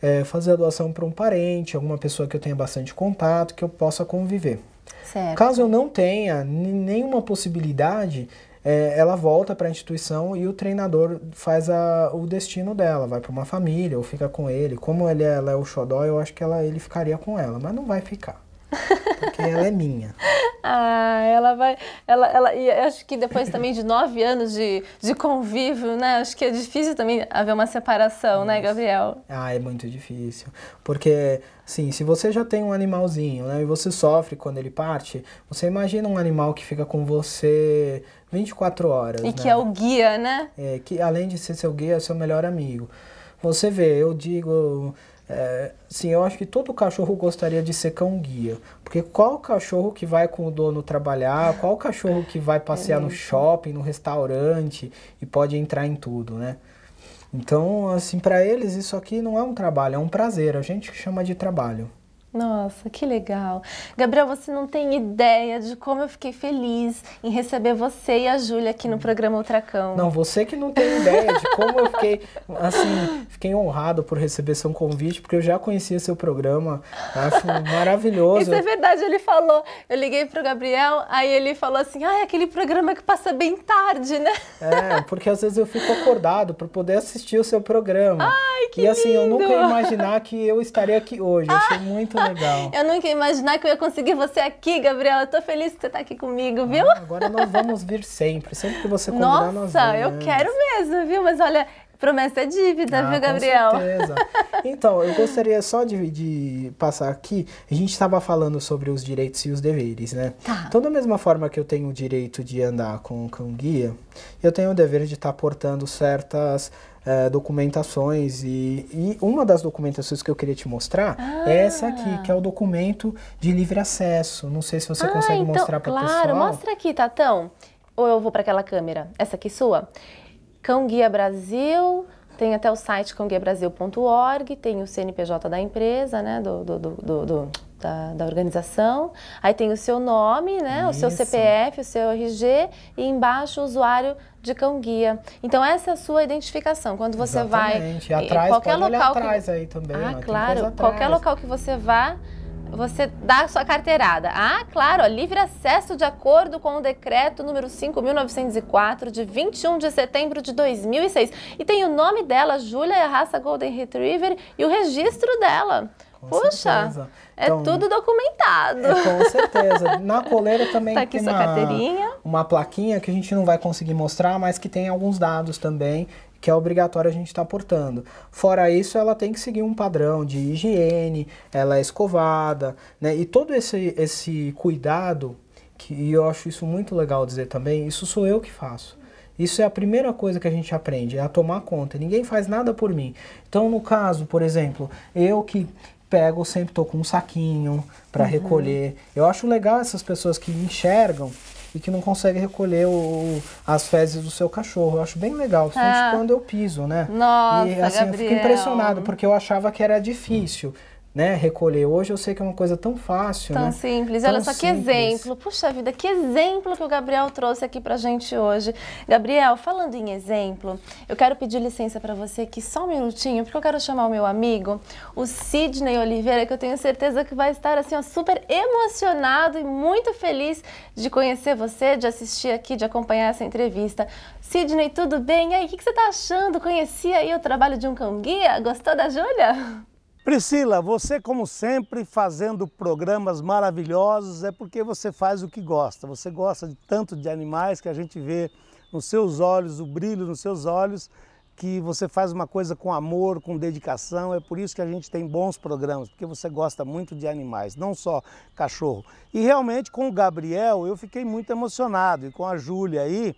é, fazer a doação para um parente, alguma pessoa que eu tenha bastante contato, que eu possa conviver. Certo. Caso eu não tenha nenhuma possibilidade, é, ela volta para a instituição e o treinador faz a, o destino dela, vai para uma família ou fica com ele. Como ele, ela é o xodó, eu acho que ela, ele ficaria com ela, mas não vai ficar. Porque ela é minha. ah, ela vai. Ela, ela, e acho que depois também de nove anos de, de convívio, né? Acho que é difícil também haver uma separação, né, Gabriel? Ah, é muito difícil. Porque, assim, se você já tem um animalzinho, né? E você sofre quando ele parte, você imagina um animal que fica com você 24 horas. E né? que é o guia, né? É, que além de ser seu guia, é seu melhor amigo. Você vê, eu digo é, sim, eu acho que todo cachorro gostaria de ser cão guia. Porque qual cachorro que vai com o dono trabalhar, qual cachorro que vai é passear é no shopping, no restaurante e pode entrar em tudo, né? Então, assim, para eles isso aqui não é um trabalho, é um prazer. A gente chama de trabalho. Nossa, que legal. Gabriel, você não tem ideia de como eu fiquei feliz em receber você e a Júlia aqui no programa Ultracão. Não, você que não tem ideia de como eu fiquei, assim, fiquei honrado por receber seu convite, porque eu já conhecia seu programa, acho maravilhoso. Isso é verdade, ele falou, eu liguei pro Gabriel, aí ele falou assim, ah, é aquele programa que passa bem tarde, né? É, porque às vezes eu fico acordado para poder assistir o seu programa. Ah, que, assim, eu nunca ia imaginar que eu estaria aqui hoje. Eu achei muito legal. Eu nunca ia imaginar que eu ia conseguir você aqui, Gabriel. Eu tô feliz que você tá aqui comigo, ah, viu? Ah, agora nós vamos vir sempre. Sempre que você convidar, Nossa, nós vamos. Nossa, eu quero mesmo, viu? Mas olha, Promessa é dívida, ah, viu, Gabriel? Com certeza. Então, eu gostaria só de, de passar aqui. A gente estava falando sobre os direitos e os deveres, né? Tá. Então, da mesma forma que eu tenho o direito de andar com, com guia, eu tenho o dever de estar tá portando certas é, documentações e, e, uma das documentações que eu queria te mostrar é ah. é essa aqui, que é o documento de livre acesso. Não sei se você ah, consegue então, mostrar para claro, pessoal. Claro, mostra aqui, Tatão. Ou eu vou para aquela câmera, essa aqui sua. Cão Guia Brasil, tem até o site cãoguiabrasil.org, tem o CNPJ da empresa, né, do, do, do, do da, da, organização. Aí tem o seu nome, né? Isso. O seu CPF, o seu RG e embaixo o usuário de cão guia. Então essa é a sua identificação. Quando você Exatamente. vai e atrás, qualquer local atrás que... aí também. Ah, ó, claro. Qualquer local que você vá, você dá a sua carteirada. Ah, claro, ó, livre acesso de acordo com o decreto número 5.904, de 21 de setembro de 2006. E tem o nome dela, Júlia Raça Golden Retriever, e o registro dela. Com Puxa, certeza. é então, tudo documentado. É, com certeza. Na coleira também tá aqui tem sua uma, carteirinha. uma plaquinha que a gente não vai conseguir mostrar, mas que tem alguns dados também que é obrigatório a gente estar tá portando. Fora isso, ela tem que seguir um padrão de higiene, ela é escovada, né? E todo esse, esse cuidado, que e eu acho isso muito legal dizer também, isso sou eu que faço. Isso é a primeira coisa que a gente aprende, é a tomar conta. Ninguém faz nada por mim. Então, no caso, por exemplo, eu que pego, sempre estou com um saquinho para uhum. recolher. Eu acho legal essas pessoas que enxergam e que não conseguem recolher o, as fezes do seu cachorro. Eu acho bem legal, principalmente ah. quando eu piso, né? Nossa, E assim, Gabriel. eu fico impressionado, porque eu achava que era difícil. Hum né, recolher. Hoje eu sei que é uma coisa tão fácil, Tão né? simples. Tão Olha só que exemplo. Puxa vida, que exemplo que o Gabriel trouxe aqui pra gente hoje. Gabriel, falando em exemplo, eu quero pedir licença para você aqui só um minutinho, porque eu quero chamar o meu amigo, o Sidney Oliveira, que eu tenho certeza que vai estar assim, ó, super emocionado e muito feliz de conhecer você, de assistir aqui, de acompanhar essa entrevista. Sidney, tudo bem? E aí, o que, que você tá achando? Conhecia aí o trabalho de um cão guia? Gostou da Júlia? Priscila, você, como sempre, fazendo programas maravilhosos, é porque você faz o que gosta. Você gosta de tanto de animais que a gente vê nos seus olhos, o brilho nos seus olhos, que você faz uma coisa com amor, com dedicação. É por isso que a gente tem bons programas, porque você gosta muito de animais, não só cachorro. E realmente com o Gabriel eu fiquei muito emocionado e com a Júlia aí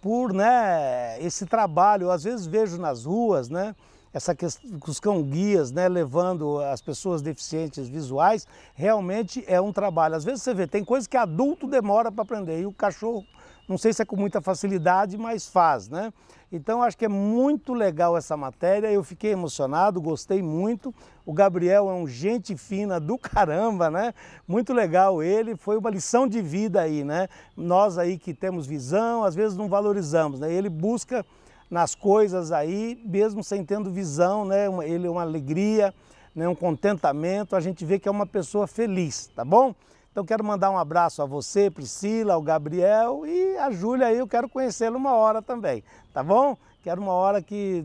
por, né, esse trabalho. Eu às vezes vejo nas ruas, né, essa questão os cão-guias, né, levando as pessoas deficientes visuais, realmente é um trabalho. Às vezes você vê, tem coisas que adulto demora para aprender e o cachorro, não sei se é com muita facilidade, mas faz, né? Então acho que é muito legal essa matéria, eu fiquei emocionado, gostei muito. O Gabriel é um gente fina do caramba, né? Muito legal ele, foi uma lição de vida aí, né? Nós aí que temos visão, às vezes não valorizamos, né? Ele busca nas coisas aí, mesmo sem tendo visão, né? Ele é uma alegria, né? um contentamento, a gente vê que é uma pessoa feliz, tá bom? Então quero mandar um abraço a você, Priscila, ao Gabriel e a Júlia aí, eu quero conhecê-la uma hora também, tá bom? Quero uma hora que,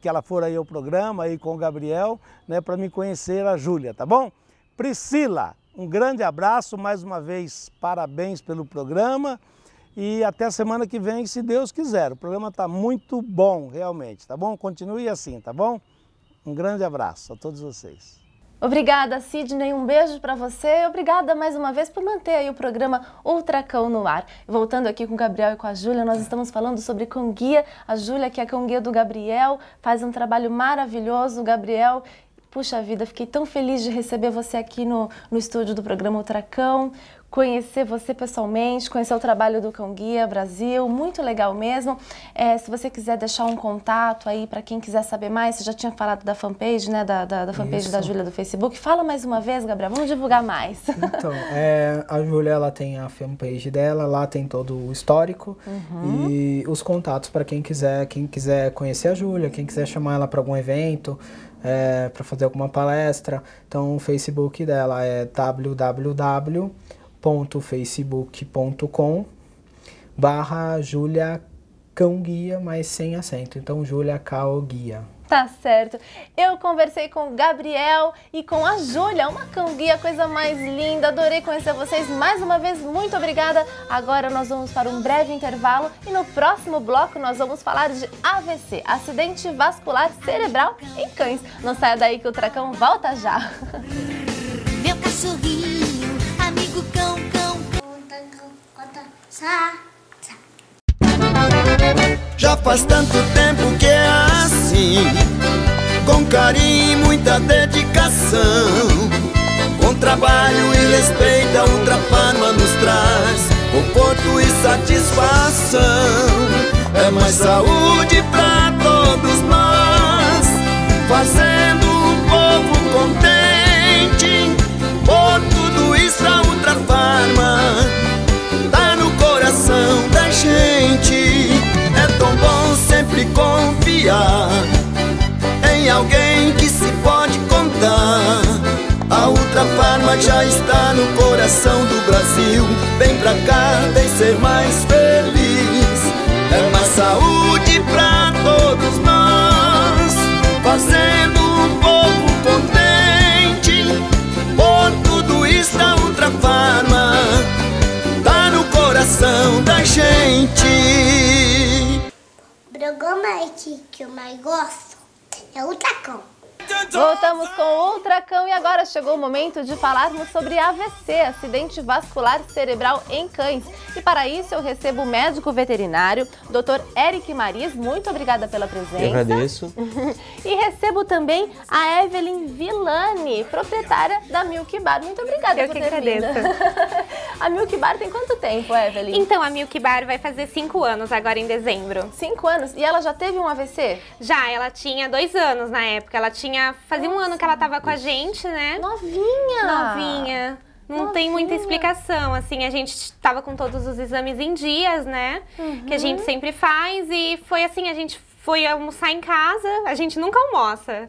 que ela for aí ao programa aí com o Gabriel, né, para me conhecer a Júlia, tá bom? Priscila, um grande abraço mais uma vez, parabéns pelo programa. E até a semana que vem, se Deus quiser. O programa está muito bom, realmente, tá bom? Continue assim, tá bom? Um grande abraço a todos vocês. Obrigada, Sidney. Um beijo para você. Obrigada mais uma vez por manter aí o programa Ultracão no ar. Voltando aqui com o Gabriel e com a Júlia, nós estamos falando sobre conguia. A Júlia, que é conguia do Gabriel, faz um trabalho maravilhoso. O Gabriel, puxa vida, fiquei tão feliz de receber você aqui no, no estúdio do programa Ultracão conhecer você pessoalmente, conhecer o trabalho do Cão Guia Brasil, muito legal mesmo. É, se você quiser deixar um contato aí para quem quiser saber mais, você já tinha falado da fanpage, né, da, da, da fanpage Isso. da Júlia do Facebook. Fala mais uma vez, Gabriel, vamos divulgar mais. Então, é, a Júlia, ela tem a fanpage dela, lá tem todo o histórico uhum. e os contatos para quem quiser, quem quiser conhecer a Júlia, quem quiser chamar ela para algum evento, é, para fazer alguma palestra. Então, o Facebook dela é www facebook.com barra Julia Cão Guia, mas sem acento. Então, Julia Cão Guia. Tá certo. Eu conversei com o Gabriel e com a Júlia, uma cão guia, coisa mais linda. Adorei conhecer vocês mais uma vez. Muito obrigada. Agora nós vamos para um breve intervalo e no próximo bloco nós vamos falar de AVC, acidente vascular cerebral em cães. Não saia daí que o Tracão volta já. Meu cachorrinho Já faz tanto tempo que é assim Com carinho e muita dedicação Com trabalho e respeito a Ultrafarma nos traz Conforto e satisfação É mais saúde pra todos nós Fazer confiar em alguém que se pode contar. A Ultrafarma já está no coração do Brasil. Vem pra cá, vem ser mais feliz. É mais saúde pra todos nós, fazendo um povo contente. Por tudo isso, a Ultrafarma tá no coração da gente programa é que eu mais gosto é o Tacão. Voltamos com Ultracão e agora chegou o momento de falarmos sobre AVC, acidente vascular cerebral em cães. E para isso eu recebo o médico veterinário, Dr. Eric Maris, muito obrigada pela presença. Eu agradeço. e recebo também a Evelyn Villani, proprietária da Milk Bar. Muito obrigada eu por que ter agradeço. Vindo. a Milk Bar tem quanto tempo, Evelyn? Então, a Milk Bar vai fazer cinco anos agora em dezembro. Cinco anos? E ela já teve um AVC? Já, ela tinha dois anos na época, ela tinha Fazia Nossa. um ano que ela tava com a gente, né? Novinha! Novinha. Não Novinha. tem muita explicação, assim, a gente tava com todos os exames em dias, né? Uhum. Que a gente uhum. sempre faz e foi assim, a gente foi almoçar em casa, a gente nunca almoça.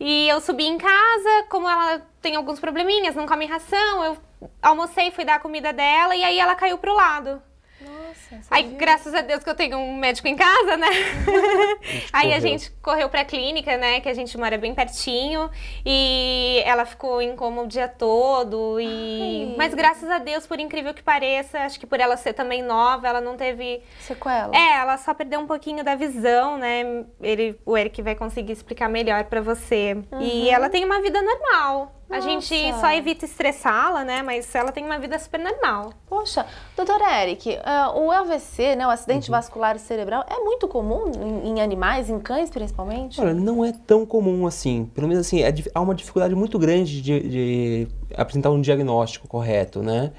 E eu subi em casa, como ela tem alguns probleminhas, não come ração, eu almocei, fui dar a comida dela e aí ela caiu pro lado. Nossa, Aí, viu? graças a Deus que eu tenho um médico em casa, né? A Aí a gente correu pra clínica, né? Que a gente mora bem pertinho. E ela ficou em coma o dia todo. E... Mas graças a Deus, por incrível que pareça, acho que por ela ser também nova, ela não teve. Sequela? É, ela só perdeu um pouquinho da visão, né? Ele, o Eric vai conseguir explicar melhor pra você. Uhum. E ela tem uma vida normal. Nossa. A gente só evita estressá-la, né? Mas ela tem uma vida super normal. Poxa, doutora Eric, uh, o AVC, né, o acidente uhum. vascular cerebral, é muito comum em, em, animais, em cães principalmente? Olha, não é tão comum assim. Pelo menos assim, é, há uma dificuldade muito grande de, de apresentar um diagnóstico correto, né?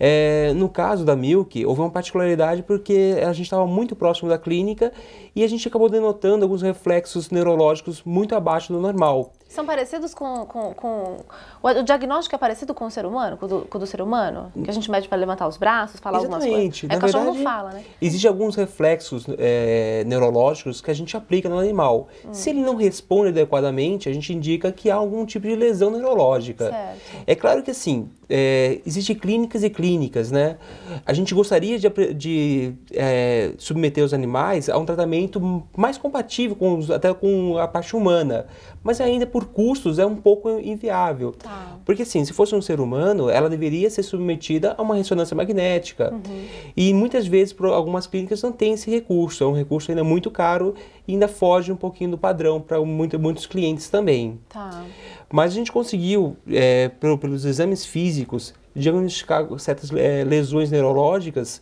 É, no caso da Milk, houve uma particularidade porque a gente estava muito próximo da clínica e a gente acabou denotando alguns reflexos neurológicos muito abaixo do normal. São parecidos com, com, com, O diagnóstico é parecido com o ser humano, com o do, com o do ser humano? Que a gente mede para levantar os braços, falar Exatamente. algumas coisas. É, o cachorro não fala, né? Existem alguns reflexos é, neurológicos que a gente aplica no animal. Hum. Se ele não responde adequadamente, a gente indica que há algum tipo de lesão neurológica. Certo. É claro que assim, é, existem clínicas e clínicas, né? A gente gostaria de, de é, submeter os animais a um tratamento mais compatível com os, até com a parte humana, mas ainda por custos é um pouco inviável. Tá. Porque assim, se fosse um ser humano, ela deveria ser submetida a uma ressonância magnética. Uhum. E muitas vezes algumas clínicas não têm esse recurso, é um recurso ainda muito caro e ainda foge um pouquinho do padrão para muito, muitos clientes também. Tá. Mas a gente conseguiu, é, pelos exames físicos, diagnosticar certas é, lesões neurológicas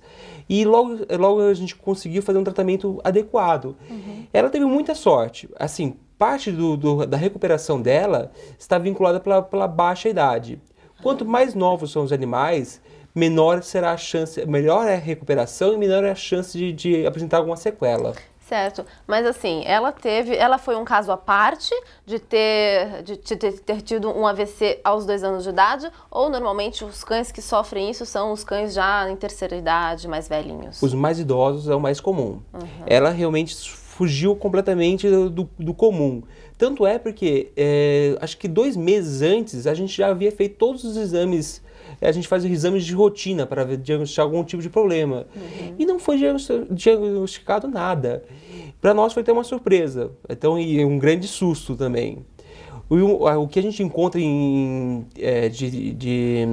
e logo, logo a gente conseguiu fazer um tratamento adequado. Uhum. Ela teve muita sorte. Assim, parte do, do, da recuperação dela está vinculada pela, pela baixa idade. Quanto mais novos são os animais, menor será a chance, melhor é a recuperação e menor é a chance de, de apresentar alguma sequela. Certo, mas assim, ela teve, ela foi um caso à parte de ter, de, de, de, ter tido um AVC aos dois anos de idade, ou normalmente os cães que sofrem isso são os cães já em terceira idade, mais velhinhos? Os mais idosos é o mais comum. Uhum. Ela realmente fugiu completamente do, do comum. Tanto é porque, é, acho que dois meses antes, a gente já havia feito todos os exames é, a gente faz exames de rotina para diagnosticar algum tipo de problema. Uhum. E não foi diagnosticado nada. Para nós foi até uma surpresa, então e um grande susto também. O, o que a gente encontra em, é, de, de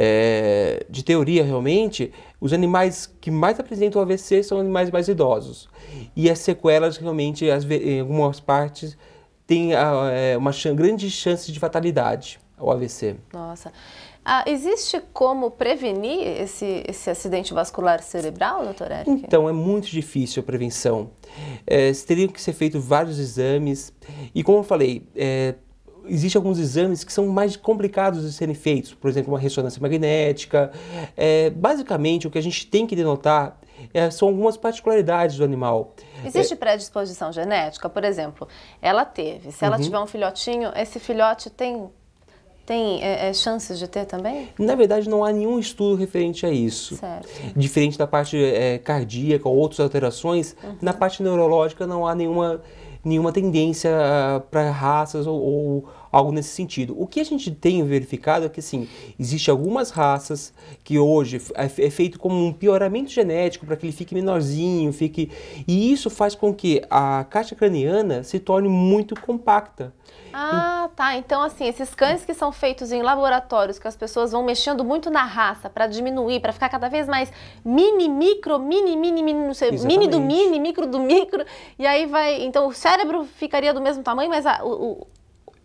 é, de teoria realmente, os animais que mais apresentam AVC são animais mais idosos. E as sequelas realmente, as, em algumas partes, têm é, uma ch grande chance de fatalidade, o AVC. Nossa. Ah, existe como prevenir esse, esse acidente vascular cerebral, doutor Eric? Então, é muito difícil a prevenção. É, teriam que ser feitos vários exames. E como eu falei, é, existem alguns exames que são mais complicados de serem feitos, por exemplo, uma ressonância magnética. É, basicamente, o que a gente tem que denotar é, são algumas particularidades do animal. Existe é, predisposição genética? Por exemplo, ela teve. Se ela uhum. tiver um filhotinho, esse filhote tem tem é, é, chances de ter também? Na verdade, não há nenhum estudo referente a isso. Certo. Diferente da parte é, cardíaca ou outras alterações, uhum. na parte neurológica não há nenhuma, nenhuma tendência ah, para raças ou, ou, algo nesse sentido. O que a gente tem verificado é que, assim, existe algumas raças que hoje é, é feito como um pioramento genético para que ele fique menorzinho, fique... E isso faz com que a caixa craniana se torne muito compacta. Ah, tá. Então, assim, esses cães que são feitos em laboratórios, que as pessoas vão mexendo muito na raça para diminuir, para ficar cada vez mais mini, micro, mini, mini, mini, não sei, mini do mini, micro do micro, e aí vai... Então, o cérebro ficaria do mesmo tamanho, mas a, o,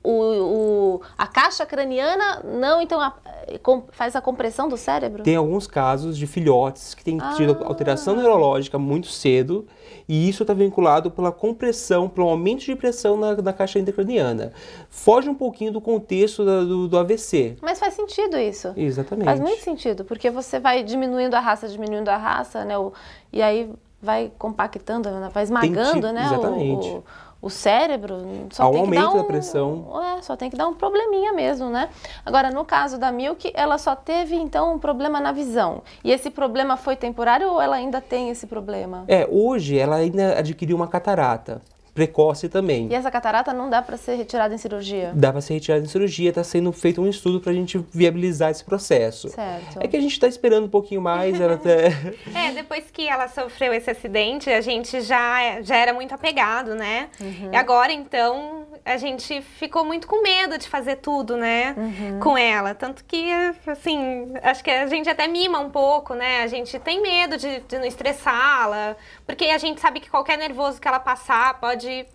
o, o, a caixa craniana não então a, com, faz a compressão do cérebro? Tem alguns casos de filhotes que têm ah. tido alteração neurológica muito cedo e isso está vinculado pela compressão, pelo aumento de pressão na, na caixa intracraniana. Foge um pouquinho do contexto da, do, do, AVC. Mas faz sentido isso. Exatamente. Faz muito sentido, porque você vai diminuindo a raça, diminuindo a raça, né? O, e aí vai compactando, vai esmagando, Tem, né? Exatamente. O, o cérebro só Há um tem aumento que dar um, da pressão. É, só tem que dar um probleminha mesmo, né? Agora, no caso da Milk, ela só teve então um problema na visão. E esse problema foi temporário ou ela ainda tem esse problema? É, hoje ela ainda adquiriu uma catarata precoce também. E essa catarata não dá para ser retirada em cirurgia? Dá para ser retirada em cirurgia, está sendo feito um estudo para a gente viabilizar esse processo. Certo. É que a gente está esperando um pouquinho mais, ela tá- até... é, depois que ela sofreu esse acidente, a gente já, já era muito apegado, né? Uhum. E agora, então, a gente ficou muito com medo de fazer tudo, né? Uhum. Com ela. Tanto que, assim, acho que a gente até mima um pouco, né? A gente tem medo de, de não estressá-la, porque a gente sabe que qualquer nervoso que ela passar pode pode,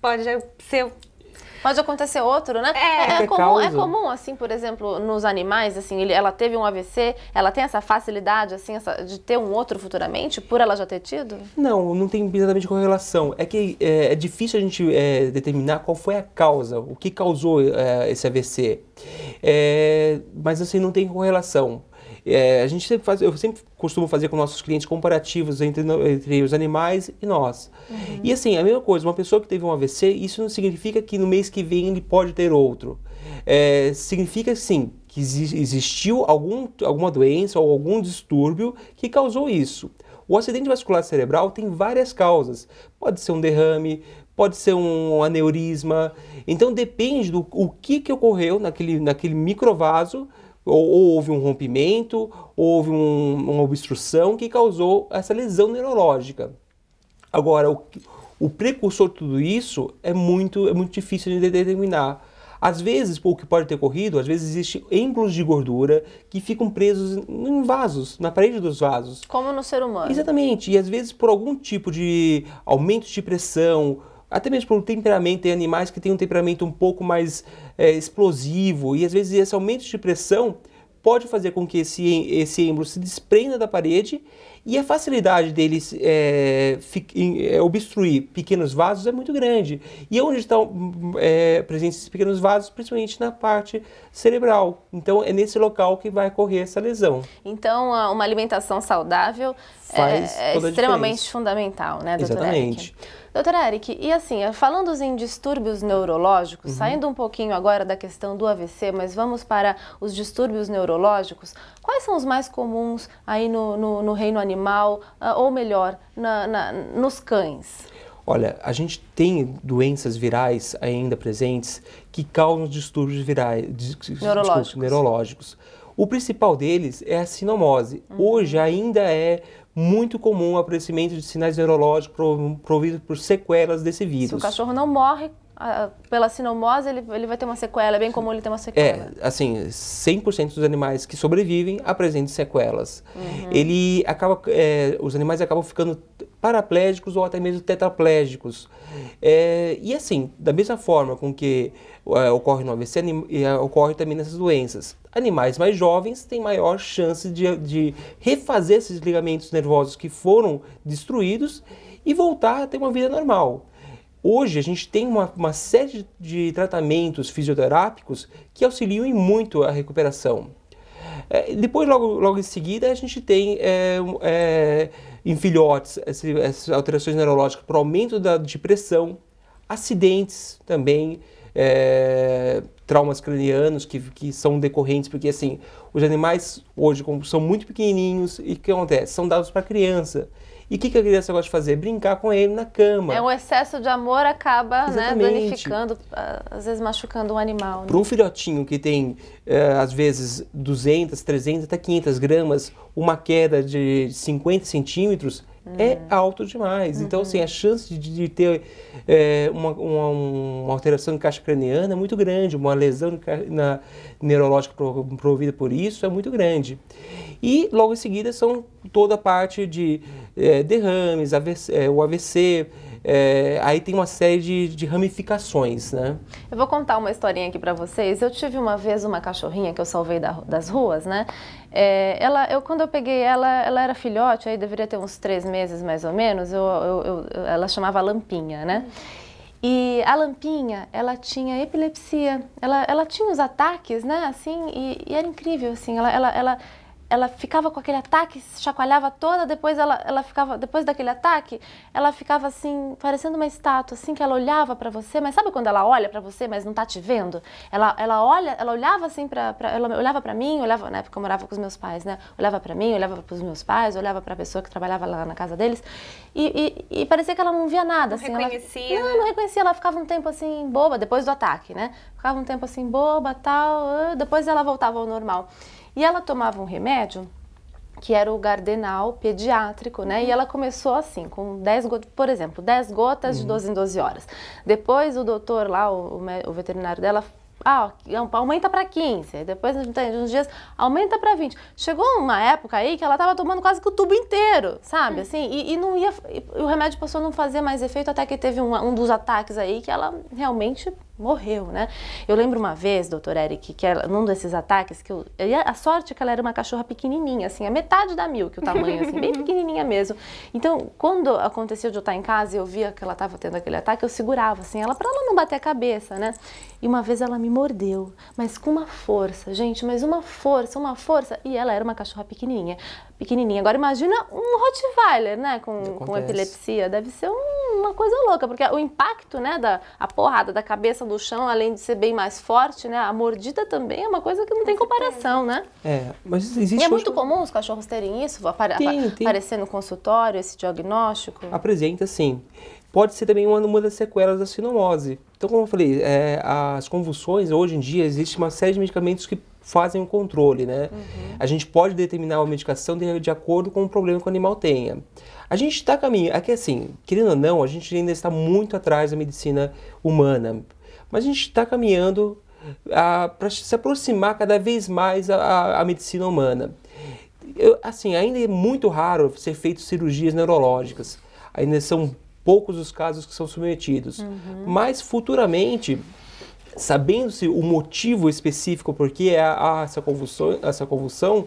pode ser Pode acontecer outro, né? É, é, é comum, é comum, assim, por exemplo, nos animais, assim, ele, ela teve um AVC, ela tem essa facilidade, assim, essa, de ter um outro futuramente, por ela já ter tido? Não, não tem exatamente correlação. É que é, é difícil a gente é, determinar qual foi a causa, o que causou é, esse AVC. mas, assim, não tem correlação. É, a gente sempre faz, eu sempre costumo fazer com nossos clientes comparativos entre, entre os animais e nós. Uhum. E assim, a mesma coisa, uma pessoa que teve um AVC, isso não significa que no mês que vem ele pode ter outro. É, significa sim que existiu algum, alguma doença ou algum distúrbio que causou isso. O acidente vascular cerebral tem várias causas. Pode ser um derrame, pode ser um aneurisma. Então depende do o que, que ocorreu naquele, naquele microvaso ou, ou houve um rompimento, ou houve um, uma obstrução que causou essa lesão neurológica. Agora, o, o precursor de tudo isso é muito, é muito difícil de determinar. Às vezes, o que pode ter ocorrido, às vezes existem ângulos de gordura que ficam presos em vasos, na parede dos vasos. Como no ser humano. Exatamente. E às vezes por algum tipo de aumento de pressão, até mesmo pelo temperamento, tem animais que têm um temperamento um pouco mais é, explosivo e às vezes esse aumento de pressão pode fazer com que esse, esse êmbolo se desprenda da parede e a facilidade dele é, é, obstruir pequenos vasos é muito grande. E é onde estão é, presentes esses pequenos vasos? Principalmente na parte cerebral. Então é nesse local que vai ocorrer essa lesão. Então uma alimentação saudável é, Faz é, é extremamente fundamental, né, doutora Exatamente. Eric? Doutora Eric, e assim, falando em distúrbios neurológicos, uhum. saindo um pouquinho agora da questão do AVC, mas vamos para os distúrbios neurológicos, quais são os mais comuns aí no, no, no reino animal, ah, ou melhor, na, na, nos cães? Olha, a gente tem doenças virais ainda presentes que causam distúrbios virais, neurológicos. neurológicos. O principal deles é a sinomose. Uhum. Hoje ainda é muito comum o aparecimento de sinais neurológicos providos por sequelas desse vírus. Se o cachorro não morre pela sinomose, ele, ele vai ter uma sequela, é bem comum ele ter uma sequela. É, assim, 100% dos animais que sobrevivem apresentam sequelas. Uhum. Ele acaba, é, os animais acabam ficando paraplégicos ou até mesmo tetraplégicos. É, e assim, da mesma forma com que é, ocorre no AVC, é, ocorre também nessas doenças. Animais mais jovens têm maior chance de, de refazer esses ligamentos nervosos que foram destruídos e voltar a ter uma vida normal. Hoje a gente tem uma, uma série de tratamentos fisioterápicos que auxiliam em muito a recuperação. É, depois, logo, logo em seguida, a gente tem é, é, em filhotes, essas alterações neurológicas para aumento da, depressão acidentes também, é, traumas cranianos que, que são decorrentes, porque assim, os animais hoje são muito pequenininhos e o que acontece? São dados para criança. E o que, que a criança gosta de fazer? Brincar com ele na cama. É um excesso de amor acaba né, danificando, ah, às vezes machucando um animal. Né? Para um filhotinho que tem, eh, às vezes, 200, 300 até 500 gramas, uma queda de 50 centímetros, é uhum. alto demais. Uhum. Então, assim, uhum. a chance de, de ter é, uma, uma, uma, alteração de caixa craniana é muito grande, uma lesão na, neurológica provida por isso é muito grande. E logo em seguida são toda a parte de é, derrames, AVC, é, eh, o AVC, é, eh, aí tem uma série de, de, ramificações, né? Eu vou contar uma historinha aqui para vocês. Eu tive uma vez uma cachorrinha que eu salvei da, das ruas, né? É, ela, eu, quando eu peguei ela, ela era filhote, aí deveria ter uns três meses mais ou menos. Eu, eu, eu, ela chamava Lampinha, né? E a Lampinha, ela tinha epilepsia, ela, ela tinha os ataques, né, assim, e, e era incrível, assim, ela, ela, ela ela ficava com aquele ataque, se chacoalhava toda, depois ela, ela ficava, depois daquele ataque, ela ficava assim, parecendo uma estátua, assim que ela olhava para você, mas sabe quando ela olha para você, mas não tá te vendo? Ela, ela olha, ela olhava assim para ela olhava para mim, olhava, na época eu morava com os meus pais, né? Olhava para mim, olhava para os meus pais, olhava para a pessoa que trabalhava lá na casa deles, e, e, e parecia que ela não via nada, não assim, reconhecia. Ela, não, né? não reconhecia, ela ficava um tempo assim boba depois do ataque, né? Ficava um tempo assim boba, tal, ah, depois ela voltava ao normal. E ela tomava um remédio que era o gardenal pediátrico, né? E uhum. ela começou assim, com 10 gotas, por exemplo, 10 gotas uhum. de 12 em 12 horas. Depois o doutor lá, o, o veterinário dela, ah, aumenta para 15, depois de uns dias aumenta para 20. Chegou uma época aí que ela tava tomando quase que o tubo inteiro, sabe? Hum. Assim, e, e não ia, e o remédio passou a não fazer mais efeito até que teve um, um dos ataques aí que ela realmente morreu, né? Eu lembro uma vez, doutor Eric, que ela, num desses ataques, que eu, a sorte é que ela era uma cachorra pequenininha, assim, a metade da mil que o tamanho, assim, bem pequenininha mesmo. Então, quando aconteceu de eu estar em casa e eu via que ela estava tendo aquele ataque, eu segurava, assim, ela para ela não bater a cabeça, né? E uma vez ela me mordeu, mas com uma força, gente, mas uma força, uma força, e ela era uma cachorra pequenininha pequenininha. Agora imagina um Rottweiler, né, com, com epilepsia. Deve ser uma coisa louca, porque o impacto, né, da a porrada da cabeça no chão, além de ser bem mais forte, né, a mordida também é uma coisa que não tem comparação, né? É, mas existe... E é muito comum os cachorros terem isso? Apare tem, tem. Aparecer no consultório, esse diagnóstico? Apresenta, sim pode ser também uma, uma das sequelas da sinomose. Então, como eu falei, é, as convulsões, hoje em dia, existe uma série de medicamentos que fazem o controle, né? Uhum. A gente pode determinar a medicação de, de, acordo com o problema que o animal tenha. A gente está caminho, aqui é assim, querendo ou não, a gente ainda está muito atrás da medicina humana, mas a gente está caminhando para se aproximar cada vez mais à medicina humana. Eu, assim, ainda é muito raro ser feito cirurgias neurológicas. Ainda são poucos os casos que são submetidos. Uhum. Mas futuramente, sabendo-se o motivo específico por que é essa convulsão, essa convulsão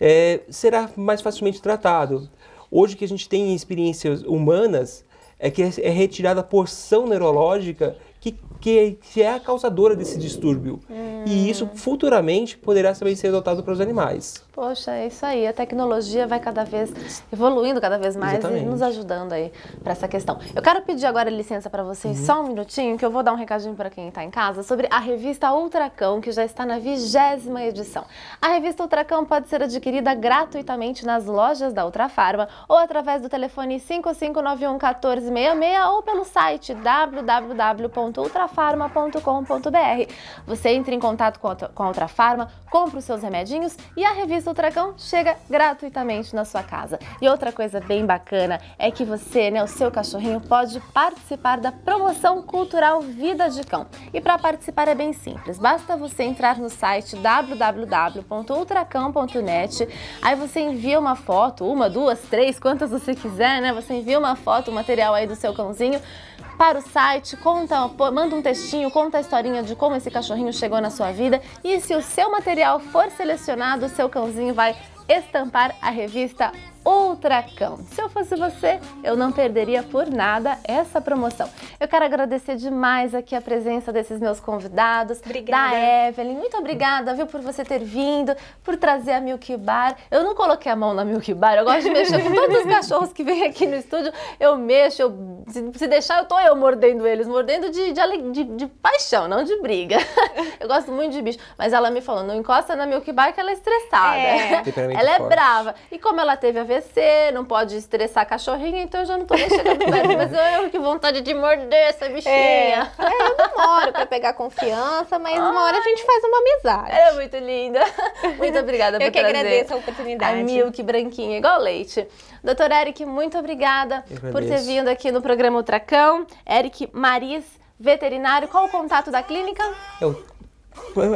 é, será mais facilmente tratado. Hoje que a gente tem experiências humanas, é que é, é retirada a porção neurológica que que, que é a causadora desse distúrbio. Hum. E isso futuramente poderá também ser adotado para os animais. Poxa, é isso aí. A tecnologia vai cada vez evoluindo cada vez mais Exatamente. e nos ajudando aí para essa questão. Eu quero pedir agora licença para vocês uhum. só um minutinho, que eu vou dar um recadinho para quem está em casa sobre a revista Ultracão, que já está na vigésima edição. A revista Ultracão pode ser adquirida gratuitamente nas lojas da Ultrafarma ou através do telefone 5591 1466 ou pelo site www.ultrafarma.com ultrafarma.com.br. Você entra em contato com a, com a compra os seus remedinhos e a revista Ultracão chega gratuitamente na sua casa. E outra coisa bem bacana é que você, né, o seu cachorrinho, pode participar da promoção cultural Vida de Cão. E para participar é bem simples, basta você entrar no site www.ultracão.net, aí você envia uma foto, uma, duas, três, quantas você quiser, né? Você envia uma foto, um material aí do seu cãozinho para o site, conta, manda um textinho, conta a historinha de como esse cachorrinho chegou na sua vida e se o seu material for selecionado, o seu cãozinho vai estampar a revista Cão. Se eu fosse você, eu não perderia por nada essa promoção. Eu quero agradecer demais aqui a presença desses meus convidados, obrigada. da Evelyn. Muito obrigada, viu, por você ter vindo, por trazer a Milk Bar. Eu não coloquei a mão na Milk Bar, eu gosto de mexer com todos os cachorros que vêm aqui no estúdio. Eu mexo, eu, se, se, deixar, eu tô eu mordendo eles, mordendo de, de, de, de paixão, não de briga. eu gosto muito de bicho. Mas ela me falou, não encosta na Milk Bar que ela é estressada. É. ela é brava. E como ela teve a vez não pode estressar a cachorrinha, então eu já não tô mexendo chegando perto. É. mas eu que vontade de morder essa bichinha. É, é eu demoro pra pegar confiança, mas Ai. uma hora a gente faz uma amizade. É muito linda. Muito obrigada por Eu que trazer. agradeço a oportunidade. A Milk branquinha, igual leite. Doutor Eric, muito obrigada por ter vindo aqui no programa Ultracão. Eric Maris, veterinário, qual o contato da clínica? Eu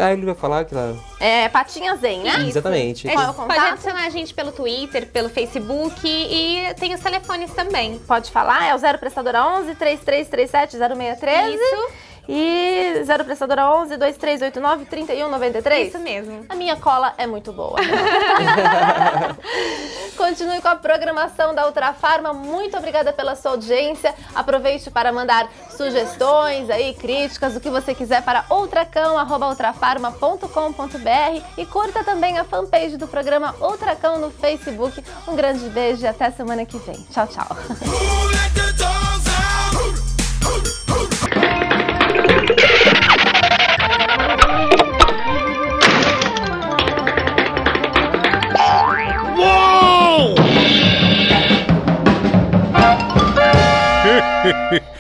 Aí ele vai falar que ela... É, Patinha Zen, né? Isso. Exatamente. É, pode adicionar a gente pelo Twitter, pelo Facebook e tem os telefones também. Pode falar, é o 0 prestadora 11 3337 0613. Isso. E 0 prestadora 11 2389 3193. Isso mesmo. A minha cola é muito boa. Né? Continue com a programação da Ultrafarma. Muito obrigada pela sua audiência. Aproveite para mandar sugestões aí, críticas, o que você quiser para ultracão@ultrafarma.com.br e curta também a fanpage do programa Ultracão no Facebook. Um grande beijo e até semana que vem. Tchau, tchau. Hehehehe